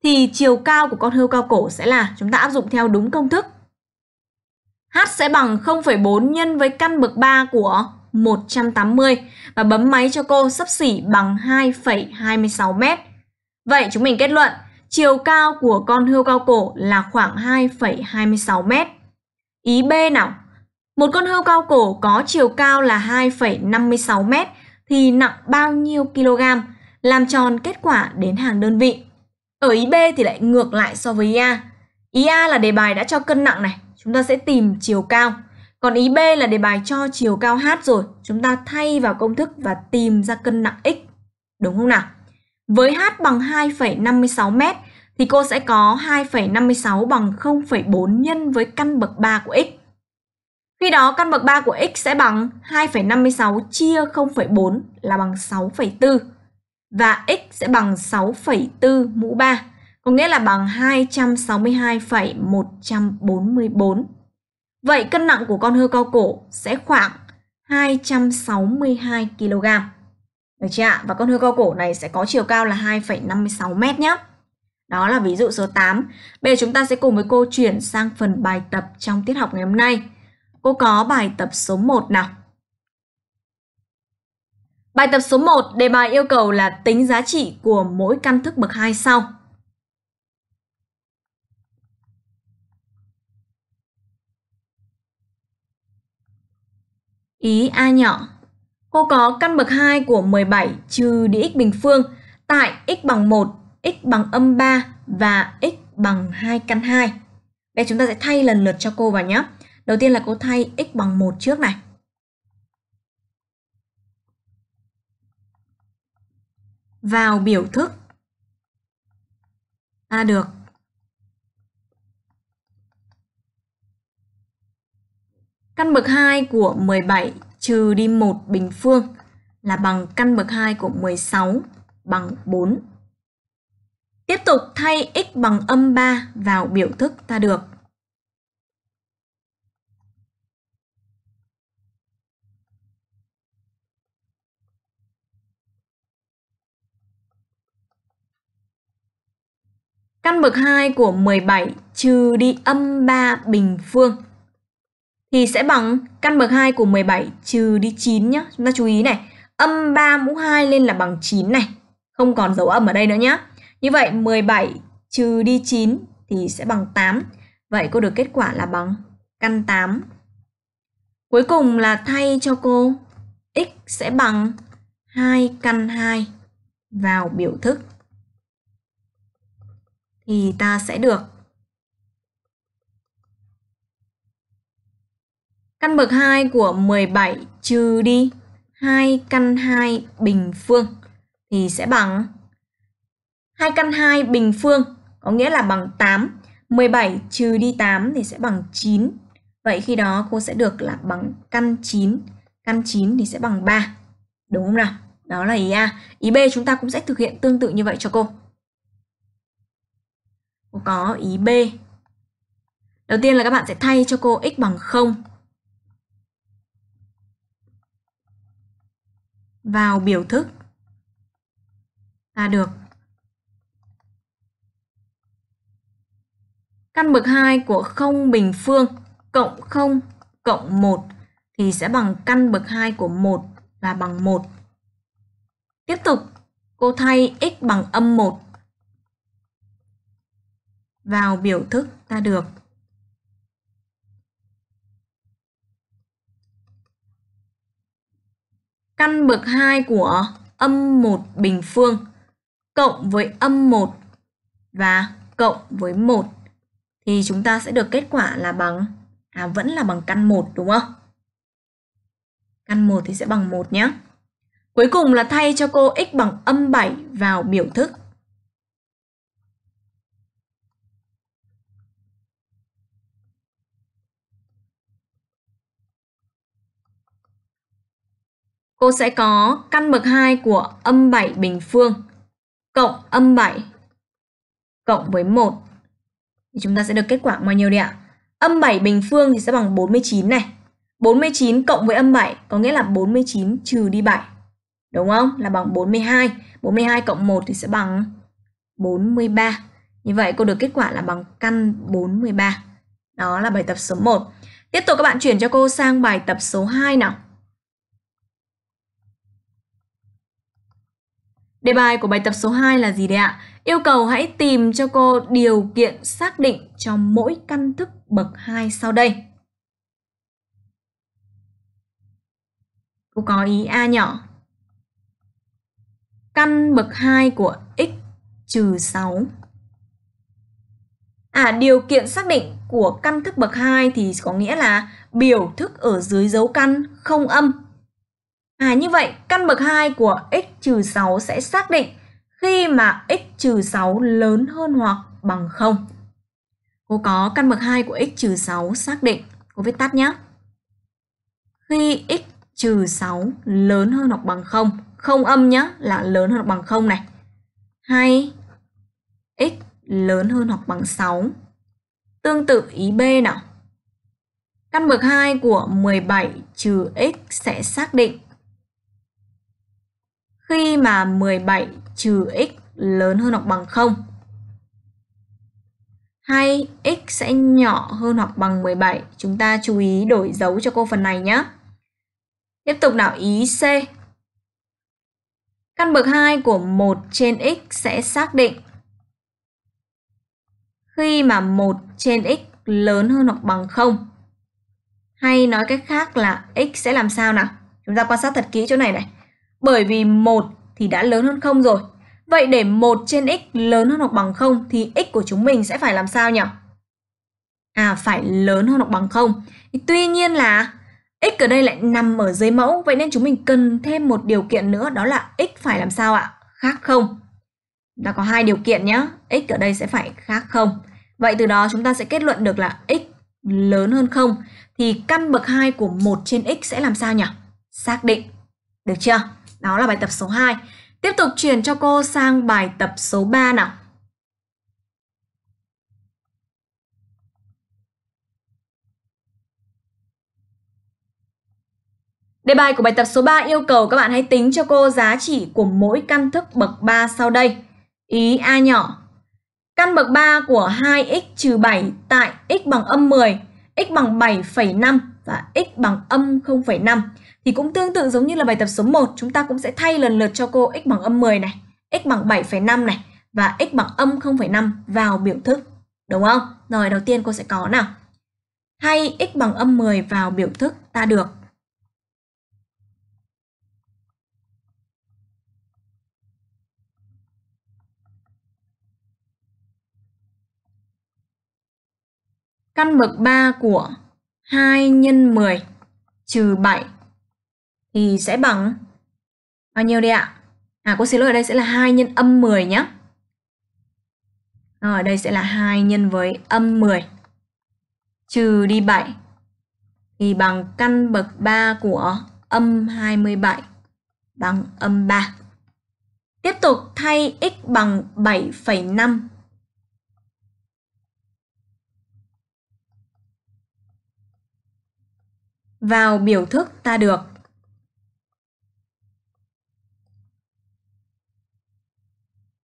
thì chiều cao của con hươu cao cổ sẽ là chúng ta áp dụng theo đúng công thức. H sẽ bằng 0,4 nhân với căn bậc 3 của 180 và bấm máy cho cô sấp xỉ bằng 2,26 m. Vậy chúng mình kết luận Chiều cao của con hươu cao cổ là khoảng 2,26 mét. Ý B nào? Một con hươu cao cổ có chiều cao là 2,56 mét thì nặng bao nhiêu kg? Làm tròn kết quả đến hàng đơn vị. Ở ý B thì lại ngược lại so với ý A. Ý A là đề bài đã cho cân nặng này, chúng ta sẽ tìm chiều cao. Còn ý B là đề bài cho chiều cao H rồi, chúng ta thay vào công thức và tìm ra cân nặng X. Đúng không nào? Với h bằng 2,56 m thì cô sẽ có 2,56 bằng 0,4 nhân với căn bậc 3 của x. Khi đó căn bậc 3 của x sẽ bằng 2,56 chia 0,4 là bằng 6,4 và x sẽ bằng 6,4 mũ 3, có nghĩa là bằng 262,144. Vậy cân nặng của con hươu cao cổ sẽ khoảng 262 kg. Được chưa ạ? Và con hươu cao cổ này sẽ có chiều cao là 2,56 mét nhé. Đó là ví dụ số 8. Bây giờ chúng ta sẽ cùng với cô chuyển sang phần bài tập trong tiết học ngày hôm nay. Cô có bài tập số 1 nào. Bài tập số 1 đề bài yêu cầu là tính giá trị của mỗi căn thức bậc 2 sau. Ý A nhỏ Cô có căn bậc 2 của 17 trừ đi x bình phương tại x bằng 1, x bằng âm 3 và x bằng 2 căn 2. Bây giờ chúng ta sẽ thay lần lượt cho cô vào nhé. Đầu tiên là cô thay x bằng 1 trước này. Vào biểu thức ta à, được căn bậc 2 của 17 trừ đi 1 bình phương là bằng căn bậc 2 của 16 bằng 4. Tiếp tục thay x bằng âm 3 vào biểu thức ta được. Căn bậc 2 của 17 trừ đi âm 3 bình phương thì sẽ bằng căn bậc 2 của 17 trừ đi 9 nhá. Chúng ta chú ý này, âm 3 mũ 2 lên là bằng 9 này. Không còn dấu âm ở đây nữa nhá. Như vậy 17 trừ đi 9 thì sẽ bằng 8. Vậy cô được kết quả là bằng căn 8. Cuối cùng là thay cho cô x sẽ bằng 2 căn 2 vào biểu thức. Thì ta sẽ được Căn bậc 2 của 17 trừ đi 2 căn 2 bình phương thì sẽ bằng 2 căn 2 bình phương có nghĩa là bằng 8. 17 trừ đi 8 thì sẽ bằng 9. Vậy khi đó cô sẽ được là bằng căn 9. Căn 9 thì sẽ bằng 3. Đúng không nào? Đó là ý A. Ý B chúng ta cũng sẽ thực hiện tương tự như vậy cho cô. Cô có ý B. Đầu tiên là các bạn sẽ thay cho cô x bằng 0 vào biểu thức là được. Căn bậc 2 của không bình phương cộng 0 cộng 1 thì sẽ bằng căn bậc 2 của 1 là bằng 1. Tiếp tục, cô thay x bằng âm 1 vào biểu thức ta được. căn bậc 2 của âm 1 bình phương cộng với âm 1 và cộng với 1 thì chúng ta sẽ được kết quả là bằng à vẫn là bằng căn 1 đúng không? Căn 1 thì sẽ bằng 1 nhé. Cuối cùng là thay cho cô x bằng âm 7 vào biểu thức cô sẽ có căn bậc 2 của âm 7 bình phương cộng âm 7 cộng với 1. Thì chúng ta sẽ được kết quả bao nhiêu đây ạ? Âm 7 bình phương thì sẽ bằng 49 này. 49 cộng với âm 7 có nghĩa là 49 trừ đi 7. Đúng không? Là bằng 42. 42 cộng 1 thì sẽ bằng 43. Như vậy cô được kết quả là bằng căn 43. Đó là bài tập số 1. Tiếp tục các bạn chuyển cho cô sang bài tập số 2 nào. Đề bài của bài tập số 2 là gì đấy ạ? Yêu cầu hãy tìm cho cô điều kiện xác định cho mỗi căn thức bậc 2 sau đây. Cô có ý A nhỏ. Căn bậc 2 của x trừ 6. À, điều kiện xác định của căn thức bậc 2 thì có nghĩa là biểu thức ở dưới dấu căn không âm À như vậy, căn bậc 2 của x trừ 6 sẽ xác định khi mà x trừ 6 lớn hơn hoặc bằng 0. Cô có căn bậc 2 của x trừ 6 xác định. Cô viết tắt nhé. Khi x trừ 6 lớn hơn hoặc bằng 0, không âm nhé, là lớn hơn hoặc bằng 0 này. Hay x lớn hơn hoặc bằng 6. Tương tự ý B nào. Căn bậc 2 của 17 trừ x sẽ xác định khi mà 17 trừ x lớn hơn hoặc bằng 0 hay x sẽ nhỏ hơn hoặc bằng 17. Chúng ta chú ý đổi dấu cho cô phần này nhé. Tiếp tục nào ý C. Căn bậc 2 của 1 trên x sẽ xác định khi mà 1 trên x lớn hơn hoặc bằng 0. Hay nói cách khác là x sẽ làm sao nào? Chúng ta quan sát thật kỹ chỗ này này. Bởi vì 1 thì đã lớn hơn 0 rồi. Vậy để 1 trên x lớn hơn hoặc bằng 0 thì x của chúng mình sẽ phải làm sao nhỉ? À phải lớn hơn hoặc bằng 0. Tuy nhiên là x ở đây lại nằm ở dưới mẫu, vậy nên chúng mình cần thêm một điều kiện nữa đó là x phải làm sao ạ? Khác không. Đã có hai điều kiện nhé, x ở đây sẽ phải khác không. Vậy từ đó chúng ta sẽ kết luận được là x lớn hơn 0 thì căn bậc 2 của 1 trên x sẽ làm sao nhỉ? Xác định. Được chưa? Đó là bài tập số 2. Tiếp tục chuyển cho cô sang bài tập số 3 nào. Đề bài của bài tập số 3 yêu cầu các bạn hãy tính cho cô giá trị của mỗi căn thức bậc 3 sau đây. Ý A nhỏ. Căn bậc 3 của 2x trừ 7 tại x bằng âm 10, x bằng 7,5 và x bằng âm 0,5. Thì cũng tương tự giống như là bài tập số 1, chúng ta cũng sẽ thay lần lượt cho cô x bằng âm 10 này, x bằng 7,5 này và x bằng âm 0,5 vào biểu thức. Đúng không? Rồi đầu tiên cô sẽ có nào. Thay x bằng âm 10 vào biểu thức ta được căn bậc 3 của 2 x 10 trừ 7 thì sẽ bằng bao nhiêu đây ạ? À cô xin lỗi ở đây sẽ là 2 nhân âm 10 nhé. Rồi đây sẽ là 2 nhân với âm 10 trừ đi 7 thì bằng căn bậc 3 của âm 27 bằng âm 3. Tiếp tục thay x bằng 7,5 vào biểu thức ta được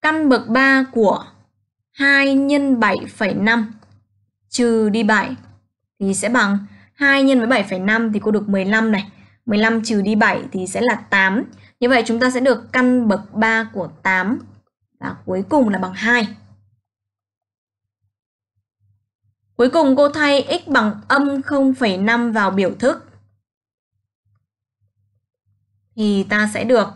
căn bậc 3 của 2 x 7,5 trừ đi 7 thì sẽ bằng 2 nhân với 7,5 thì cô được 15 này. 15 trừ đi 7 thì sẽ là 8. Như vậy chúng ta sẽ được căn bậc 3 của 8 và cuối cùng là bằng 2. Cuối cùng cô thay x bằng âm 0,5 vào biểu thức. Thì ta sẽ được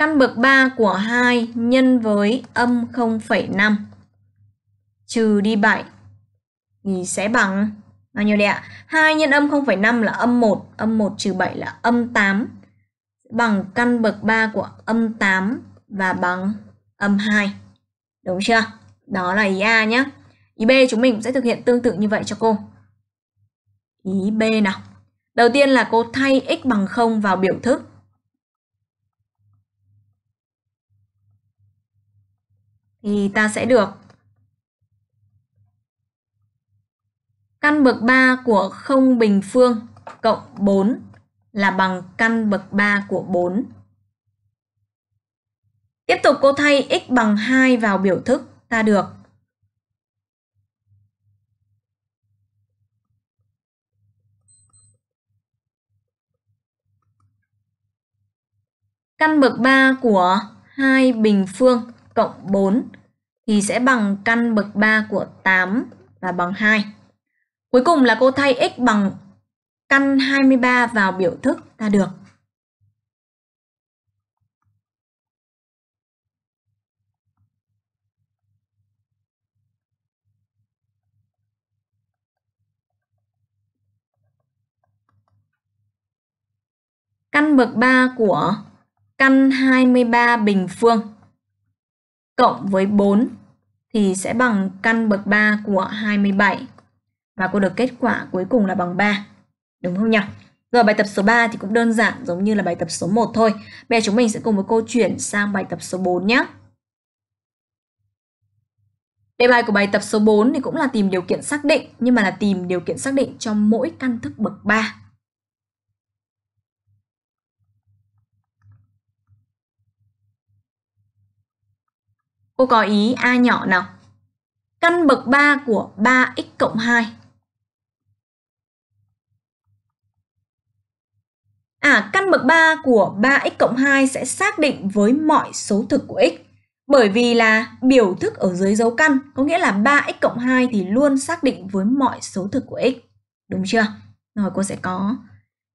căn bậc 3 của 2 nhân với âm 0,5 trừ đi 7 thì sẽ bằng bao nhiêu đây ạ? 2 nhân âm 0,5 là âm 1, âm 1 trừ 7 là âm 8 bằng căn bậc 3 của âm 8 và bằng âm 2. Đúng chưa? Đó là ý A nhé. Ý B chúng mình cũng sẽ thực hiện tương tự như vậy cho cô. Ý B nào. Đầu tiên là cô thay x bằng 0 vào biểu thức thì ta sẽ được căn bậc 3 của không bình phương cộng 4 là bằng căn bậc 3 của 4. Tiếp tục cô thay x bằng 2 vào biểu thức ta được căn bậc 3 của 2 bình phương cộng 4 thì sẽ bằng căn bậc 3 của 8 và bằng 2. Cuối cùng là cô thay x bằng căn 23 vào biểu thức ta được. Căn bậc 3 của căn 23 bình phương cộng với 4 thì sẽ bằng căn bậc 3 của 27 và cô được kết quả cuối cùng là bằng 3. Đúng không nhỉ? Rồi bài tập số 3 thì cũng đơn giản giống như là bài tập số 1 thôi. Bây giờ chúng mình sẽ cùng với cô chuyển sang bài tập số 4 nhé. Đề bài của bài tập số 4 thì cũng là tìm điều kiện xác định nhưng mà là tìm điều kiện xác định cho mỗi căn thức bậc 3. Cô có ý A nhỏ nào? Căn bậc 3 của 3x cộng 2. À, căn bậc 3 của 3x cộng 2 sẽ xác định với mọi số thực của x. Bởi vì là biểu thức ở dưới dấu căn, có nghĩa là 3x cộng 2 thì luôn xác định với mọi số thực của x. Đúng chưa? Rồi cô sẽ có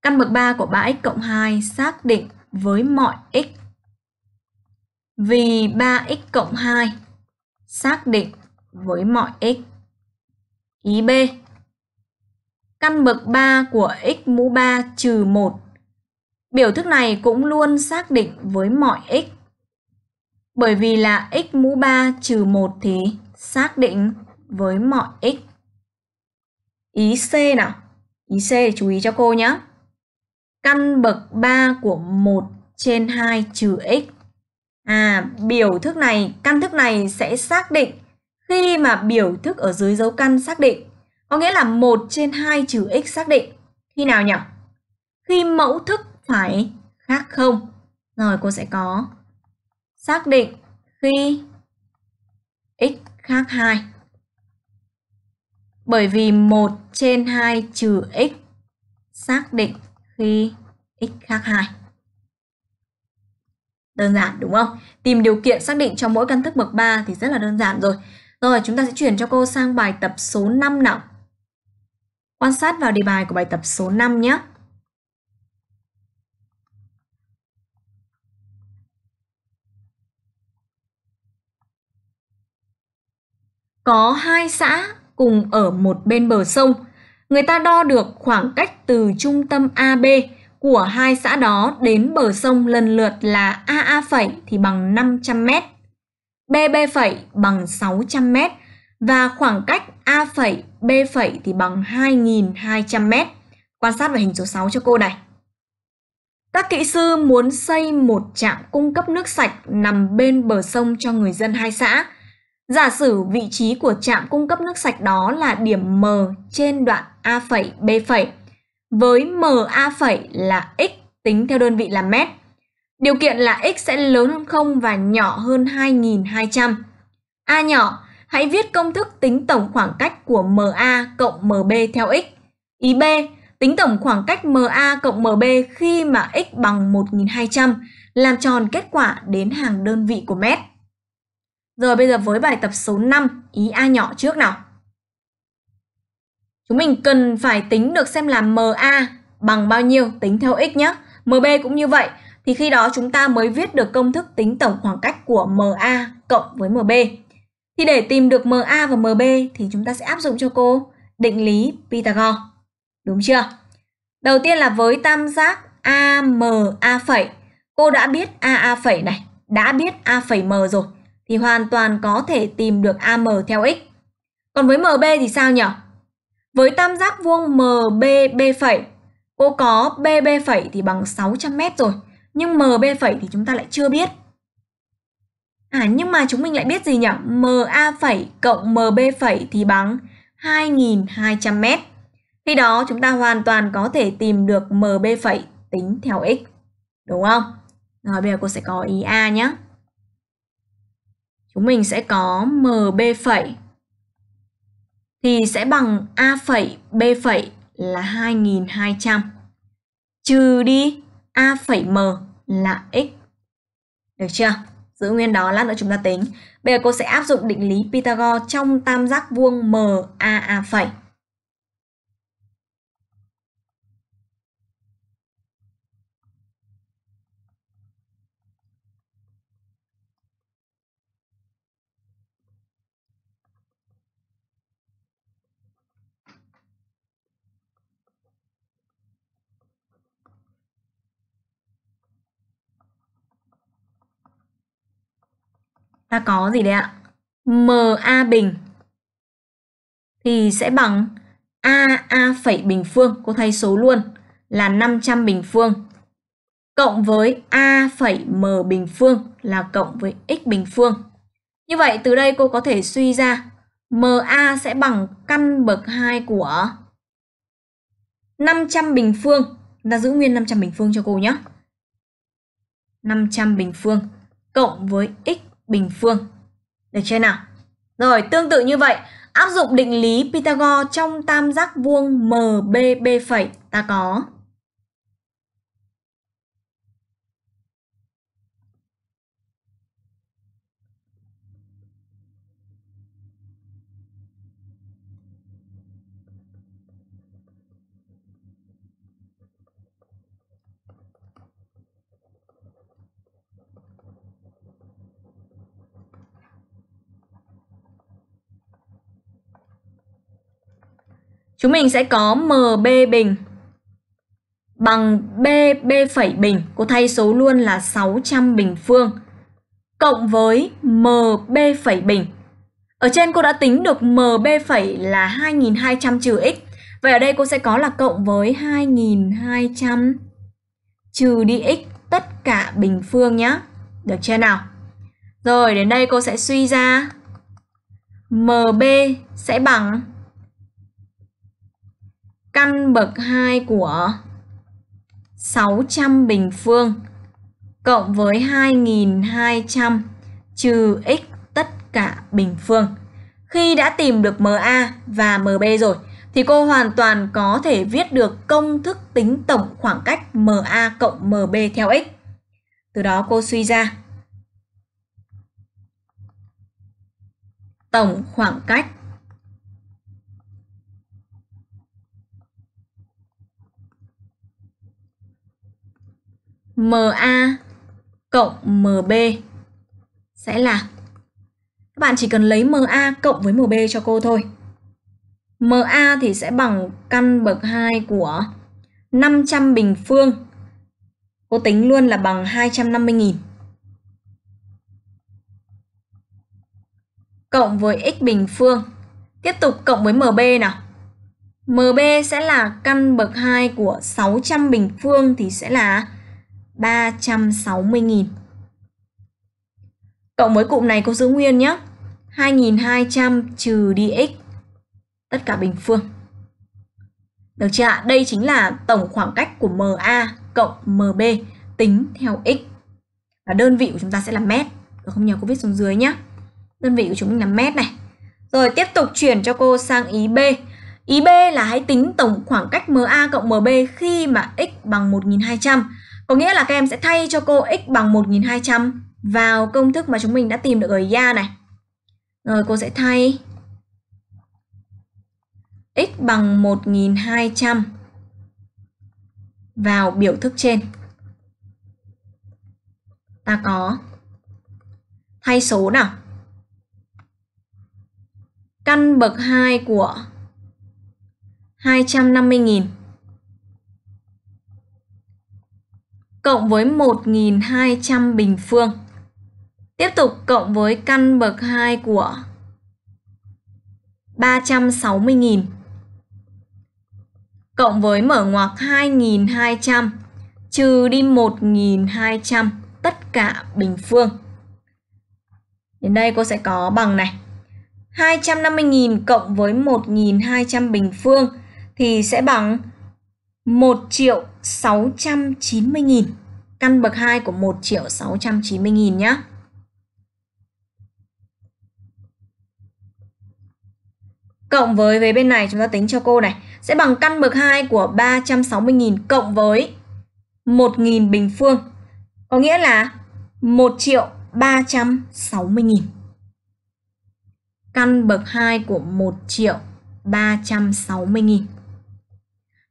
căn bậc 3 của 3x cộng 2 xác định với mọi x vì 3x cộng 2 xác định với mọi x. Ý B. Căn bậc 3 của x mũ 3 trừ 1. Biểu thức này cũng luôn xác định với mọi x. Bởi vì là x mũ 3 trừ 1 thì xác định với mọi x. Ý C nào. Ý C chú ý cho cô nhé. Căn bậc 3 của 1 trên 2 trừ x À, biểu thức này, căn thức này sẽ xác định khi mà biểu thức ở dưới dấu căn xác định. Có nghĩa là 1 trên 2 trừ x xác định. Khi nào nhỉ? Khi mẫu thức phải khác không. Rồi cô sẽ có xác định khi x khác 2. Bởi vì 1 trên 2 trừ x xác định khi x khác 2. Đơn giản đúng không? Tìm điều kiện xác định cho mỗi căn thức bậc 3 thì rất là đơn giản rồi. Rồi chúng ta sẽ chuyển cho cô sang bài tập số 5 nào. Quan sát vào đề bài của bài tập số 5 nhé. Có hai xã cùng ở một bên bờ sông. Người ta đo được khoảng cách từ trung tâm AB của hai xã đó đến bờ sông lần lượt là AA phẩy thì bằng 500 m, BB phẩy bằng 600 m và khoảng cách A phẩy B phẩy thì bằng 2200 m. Quan sát vào hình số 6 cho cô này. Các kỹ sư muốn xây một trạm cung cấp nước sạch nằm bên bờ sông cho người dân hai xã. Giả sử vị trí của trạm cung cấp nước sạch đó là điểm M trên đoạn A phẩy B phẩy với MA phẩy là x tính theo đơn vị là mét. Điều kiện là x sẽ lớn hơn 0 và nhỏ hơn 2200. A nhỏ, hãy viết công thức tính tổng khoảng cách của MA cộng MB theo x. Ý B, tính tổng khoảng cách MA cộng MB khi mà x bằng 1200, làm tròn kết quả đến hàng đơn vị của mét. Rồi bây giờ với bài tập số 5, ý A nhỏ trước nào. Chúng mình cần phải tính được xem là MA bằng bao nhiêu tính theo x nhé. MB cũng như vậy. Thì khi đó chúng ta mới viết được công thức tính tổng khoảng cách của MA cộng với MB. Thì để tìm được MA và MB thì chúng ta sẽ áp dụng cho cô định lý Pythagore. Đúng chưa? Đầu tiên là với tam giác AMA phẩy, cô đã biết AA phẩy này, đã biết A phẩy M rồi thì hoàn toàn có thể tìm được AM theo x. Còn với MB thì sao nhỉ? Với tam giác vuông MBB phẩy, cô có BB phẩy thì bằng 600 m rồi, nhưng MB phẩy thì chúng ta lại chưa biết. À nhưng mà chúng mình lại biết gì nhỉ? MA phẩy cộng MB phẩy thì bằng 2200 m. Khi đó chúng ta hoàn toàn có thể tìm được MB phẩy tính theo x, đúng không? Rồi bây giờ cô sẽ có ý A nhé. Chúng mình sẽ có MB phẩy thì sẽ bằng A phẩy B phẩy là 2200 trừ đi A phẩy M là x. Được chưa? Giữ nguyên đó lát nữa chúng ta tính. Bây giờ cô sẽ áp dụng định lý Pythagore trong tam giác vuông m a a phẩy. ta có gì đấy ạ? MA bình thì sẽ bằng AA phẩy bình phương, cô thay số luôn là 500 bình phương cộng với A phẩy M bình phương là cộng với x bình phương. Như vậy từ đây cô có thể suy ra MA sẽ bằng căn bậc 2 của 500 bình phương. Ta giữ nguyên 500 bình phương cho cô nhé. 500 bình phương cộng với x bình phương. Được chưa nào? Rồi, tương tự như vậy, áp dụng định lý Pythagore trong tam giác vuông MBB' ta có Chúng mình sẽ có MB bình bằng bb phẩy bình. Cô thay số luôn là 600 bình phương. Cộng với MB phẩy bình. Ở trên cô đã tính được MB phẩy là 2200 trừ x. Vậy ở đây cô sẽ có là cộng với 2200 trừ đi x tất cả bình phương nhé. Được chưa nào? Rồi đến đây cô sẽ suy ra MB sẽ bằng căn bậc 2 của 600 bình phương cộng với 2.200 trừ x tất cả bình phương. Khi đã tìm được MA và MB rồi thì cô hoàn toàn có thể viết được công thức tính tổng khoảng cách MA cộng MB theo x. Từ đó cô suy ra tổng khoảng cách MA cộng MB sẽ là các bạn chỉ cần lấy MA cộng với MB cho cô thôi. MA thì sẽ bằng căn bậc 2 của 500 bình phương. Cô tính luôn là bằng 250.000. Cộng với x bình phương. Tiếp tục cộng với MB nào. MB sẽ là căn bậc 2 của 600 bình phương thì sẽ là 360.000. Cộng với cụm này cô giữ nguyên nhé. 2.200 trừ đi x tất cả bình phương. Được chưa ạ? Đây chính là tổng khoảng cách của MA cộng MB tính theo x. Và đơn vị của chúng ta sẽ là mét. Được không nhờ cô viết xuống dưới nhé. Đơn vị của chúng mình là mét này. Rồi tiếp tục chuyển cho cô sang ý B. Ý B là hãy tính tổng khoảng cách MA cộng MB khi mà x bằng 1200 có nghĩa là các em sẽ thay cho cô x bằng 1200 vào công thức mà chúng mình đã tìm được ở YA này. Rồi cô sẽ thay x bằng 1200 vào biểu thức trên. Ta có thay số nào. Căn bậc 2 của 250.000 cộng với 1.200 bình phương. Tiếp tục cộng với căn bậc 2 của 360.000 cộng với mở ngoặc 2.200 trừ đi 1.200 tất cả bình phương. Đến đây cô sẽ có bằng này. 250.000 cộng với 1.200 bình phương thì sẽ bằng 1 triệu 690 nghìn. Căn bậc 2 của 1 triệu 690 nghìn nhé. Cộng với với bên này chúng ta tính cho cô này. Sẽ bằng căn bậc 2 của 360 nghìn cộng với 1 nghìn bình phương. Có nghĩa là 1 triệu 360 nghìn. Căn bậc 2 của 1 triệu 360 nghìn.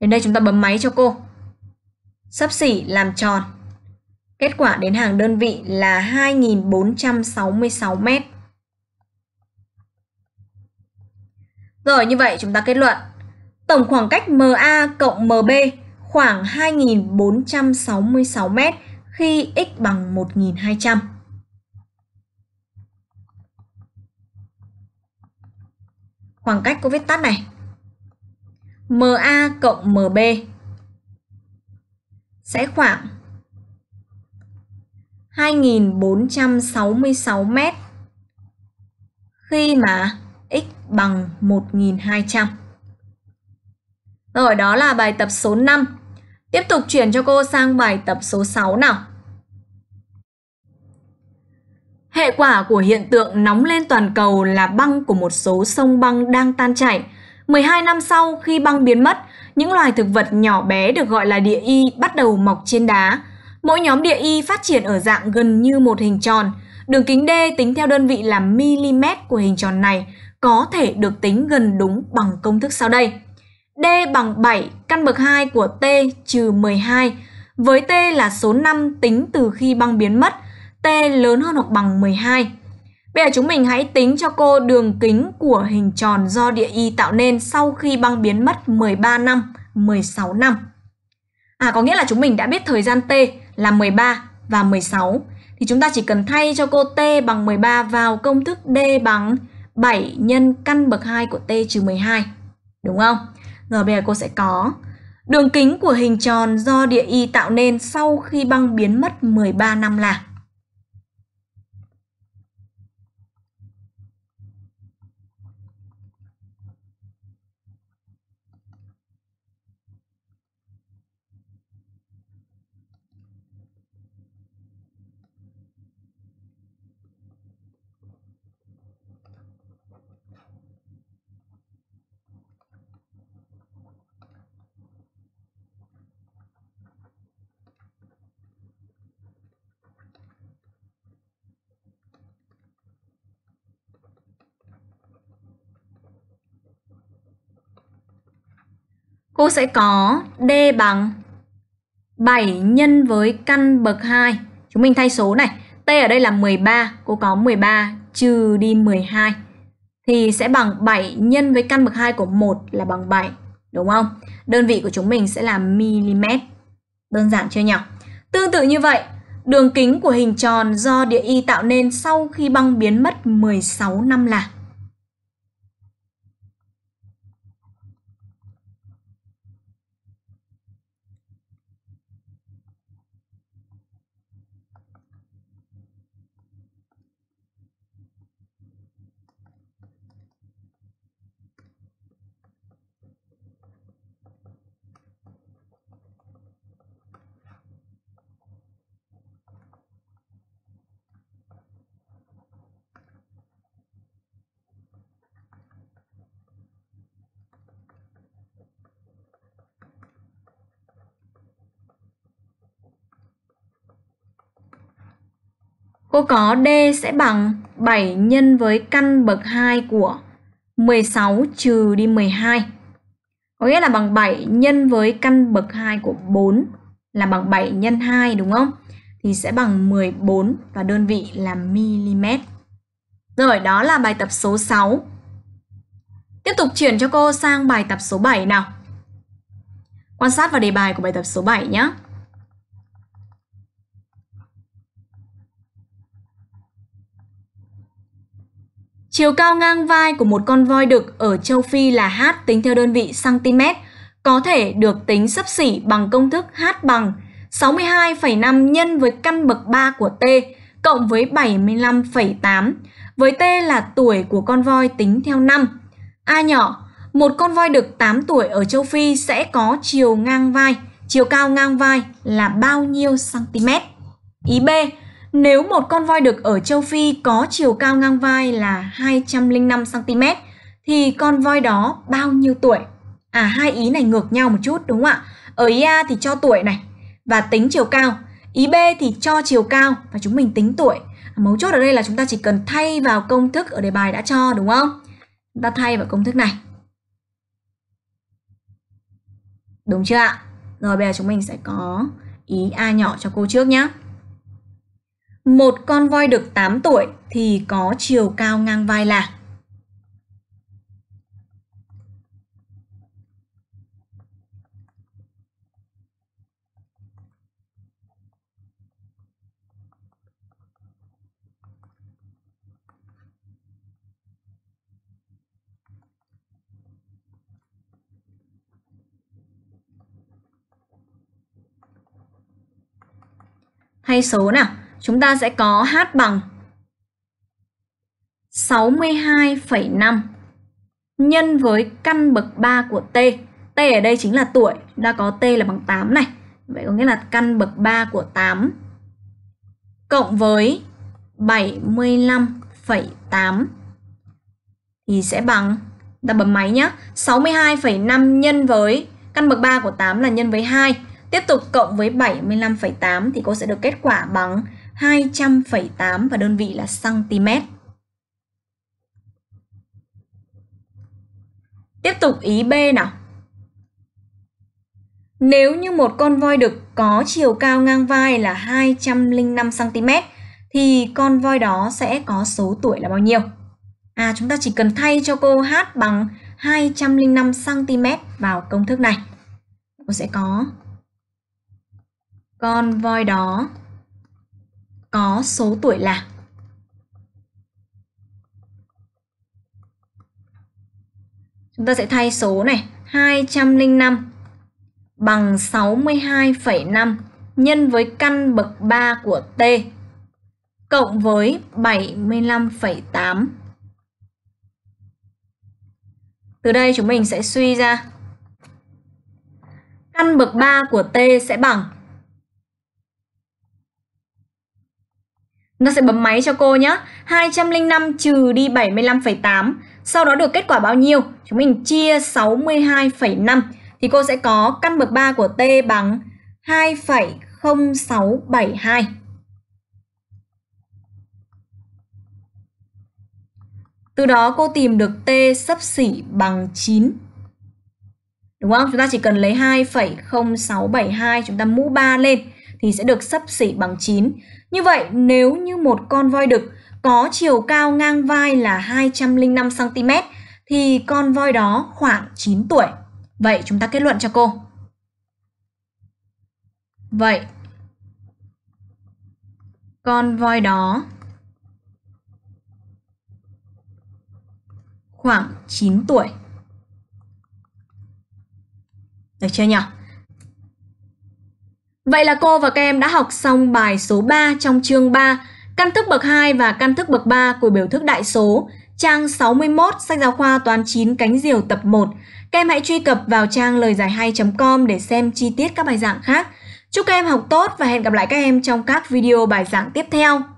Đến đây chúng ta bấm máy cho cô. Sấp xỉ làm tròn. Kết quả đến hàng đơn vị là 2466 mét. Rồi như vậy chúng ta kết luận tổng khoảng cách MA cộng MB khoảng 2466 mét khi x bằng 1200. Khoảng cách cô viết tắt này MA cộng MB sẽ khoảng 2466 m khi mà x bằng 1200. Rồi đó là bài tập số 5. Tiếp tục chuyển cho cô sang bài tập số 6 nào. Hệ quả của hiện tượng nóng lên toàn cầu là băng của một số sông băng đang tan chảy 12 năm sau khi băng biến mất, những loài thực vật nhỏ bé được gọi là địa y bắt đầu mọc trên đá. Mỗi nhóm địa y phát triển ở dạng gần như một hình tròn. Đường kính D tính theo đơn vị là mm của hình tròn này có thể được tính gần đúng bằng công thức sau đây. D bằng 7 căn bậc 2 của T trừ 12 với T là số 5 tính từ khi băng biến mất, T lớn hơn hoặc bằng 12. Bây giờ chúng mình hãy tính cho cô đường kính của hình tròn do địa y tạo nên sau khi băng biến mất 13 năm, 16 năm. À có nghĩa là chúng mình đã biết thời gian t là 13 và 16 thì chúng ta chỉ cần thay cho cô t bằng 13 vào công thức d bằng 7 nhân căn bậc 2 của t trừ 12. Đúng không? Rồi bây giờ cô sẽ có đường kính của hình tròn do địa y tạo nên sau khi băng biến mất 13 năm là cô sẽ có D bằng 7 nhân với căn bậc 2. Chúng mình thay số này. T ở đây là 13, cô có 13 trừ đi 12 thì sẽ bằng 7 nhân với căn bậc 2 của 1 là bằng 7, đúng không? Đơn vị của chúng mình sẽ là mm. Đơn giản chưa nhỉ? Tương tự như vậy, đường kính của hình tròn do địa y tạo nên sau khi băng biến mất 16 năm là Cô có D sẽ bằng 7 nhân với căn bậc 2 của 16 trừ đi 12. Có nghĩa là bằng 7 nhân với căn bậc 2 của 4 là bằng 7 nhân 2 đúng không? Thì sẽ bằng 14 và đơn vị là mm. Rồi đó là bài tập số 6. Tiếp tục chuyển cho cô sang bài tập số 7 nào. Quan sát vào đề bài của bài tập số 7 nhé. Chiều cao ngang vai của một con voi đực ở châu Phi là h tính theo đơn vị cm, có thể được tính sấp xỉ bằng công thức h bằng 62,5 nhân với căn bậc 3 của t cộng với 75,8 với t là tuổi của con voi tính theo năm. A nhỏ, một con voi đực 8 tuổi ở châu Phi sẽ có chiều ngang vai, chiều cao ngang vai là bao nhiêu cm? Ý B, nếu một con voi đực ở châu Phi có chiều cao ngang vai là 205cm thì con voi đó bao nhiêu tuổi? À hai ý này ngược nhau một chút đúng không ạ? Ở ý A thì cho tuổi này và tính chiều cao. Ý B thì cho chiều cao và chúng mình tính tuổi. Mấu chốt ở đây là chúng ta chỉ cần thay vào công thức ở đề bài đã cho đúng không? Chúng ta thay vào công thức này. Đúng chưa ạ? Rồi bây giờ chúng mình sẽ có ý A nhỏ cho cô trước nhé một con voi được 8 tuổi thì có chiều cao ngang vai là Hay số nào? chúng ta sẽ có h bằng 62,5 nhân với căn bậc 3 của t. T ở đây chính là tuổi, đã có t là bằng 8 này. Vậy có nghĩa là căn bậc 3 của 8 cộng với 75,8 thì sẽ bằng ta bấm máy nhé 62,5 nhân với căn bậc 3 của 8 là nhân với 2 tiếp tục cộng với 75,8 thì cô sẽ được kết quả bằng 200,8 và đơn vị là cm. Tiếp tục ý B nào. Nếu như một con voi đực có chiều cao ngang vai là 205cm thì con voi đó sẽ có số tuổi là bao nhiêu? À chúng ta chỉ cần thay cho cô H bằng 205cm vào công thức này. Cô sẽ có con voi đó có số tuổi là Chúng ta sẽ thay số này 205 bằng 62,5 nhân với căn bậc 3 của T cộng với 75,8. Từ đây chúng mình sẽ suy ra căn bậc 3 của T sẽ bằng nó sẽ bấm máy cho cô nhé. 205 trừ đi 75,8. Sau đó được kết quả bao nhiêu? Chúng mình chia 62,5. Thì cô sẽ có căn bậc 3 của T bằng 2,0672. Từ đó cô tìm được T sấp xỉ bằng 9. Đúng không? Chúng ta chỉ cần lấy 2,0672 chúng ta mũ 3 lên thì sẽ được sấp xỉ bằng 9. Như vậy, nếu như một con voi đực có chiều cao ngang vai là 205cm thì con voi đó khoảng 9 tuổi. Vậy chúng ta kết luận cho cô. Vậy, con voi đó khoảng 9 tuổi. Được chưa nhỉ? Vậy là cô và các em đã học xong bài số 3 trong chương 3, căn thức bậc 2 và căn thức bậc 3 của biểu thức đại số, trang 61 sách giáo khoa toán 9 cánh diều tập 1. Các em hãy truy cập vào trang lời giải 2.com để xem chi tiết các bài giảng khác. Chúc các em học tốt và hẹn gặp lại các em trong các video bài giảng tiếp theo.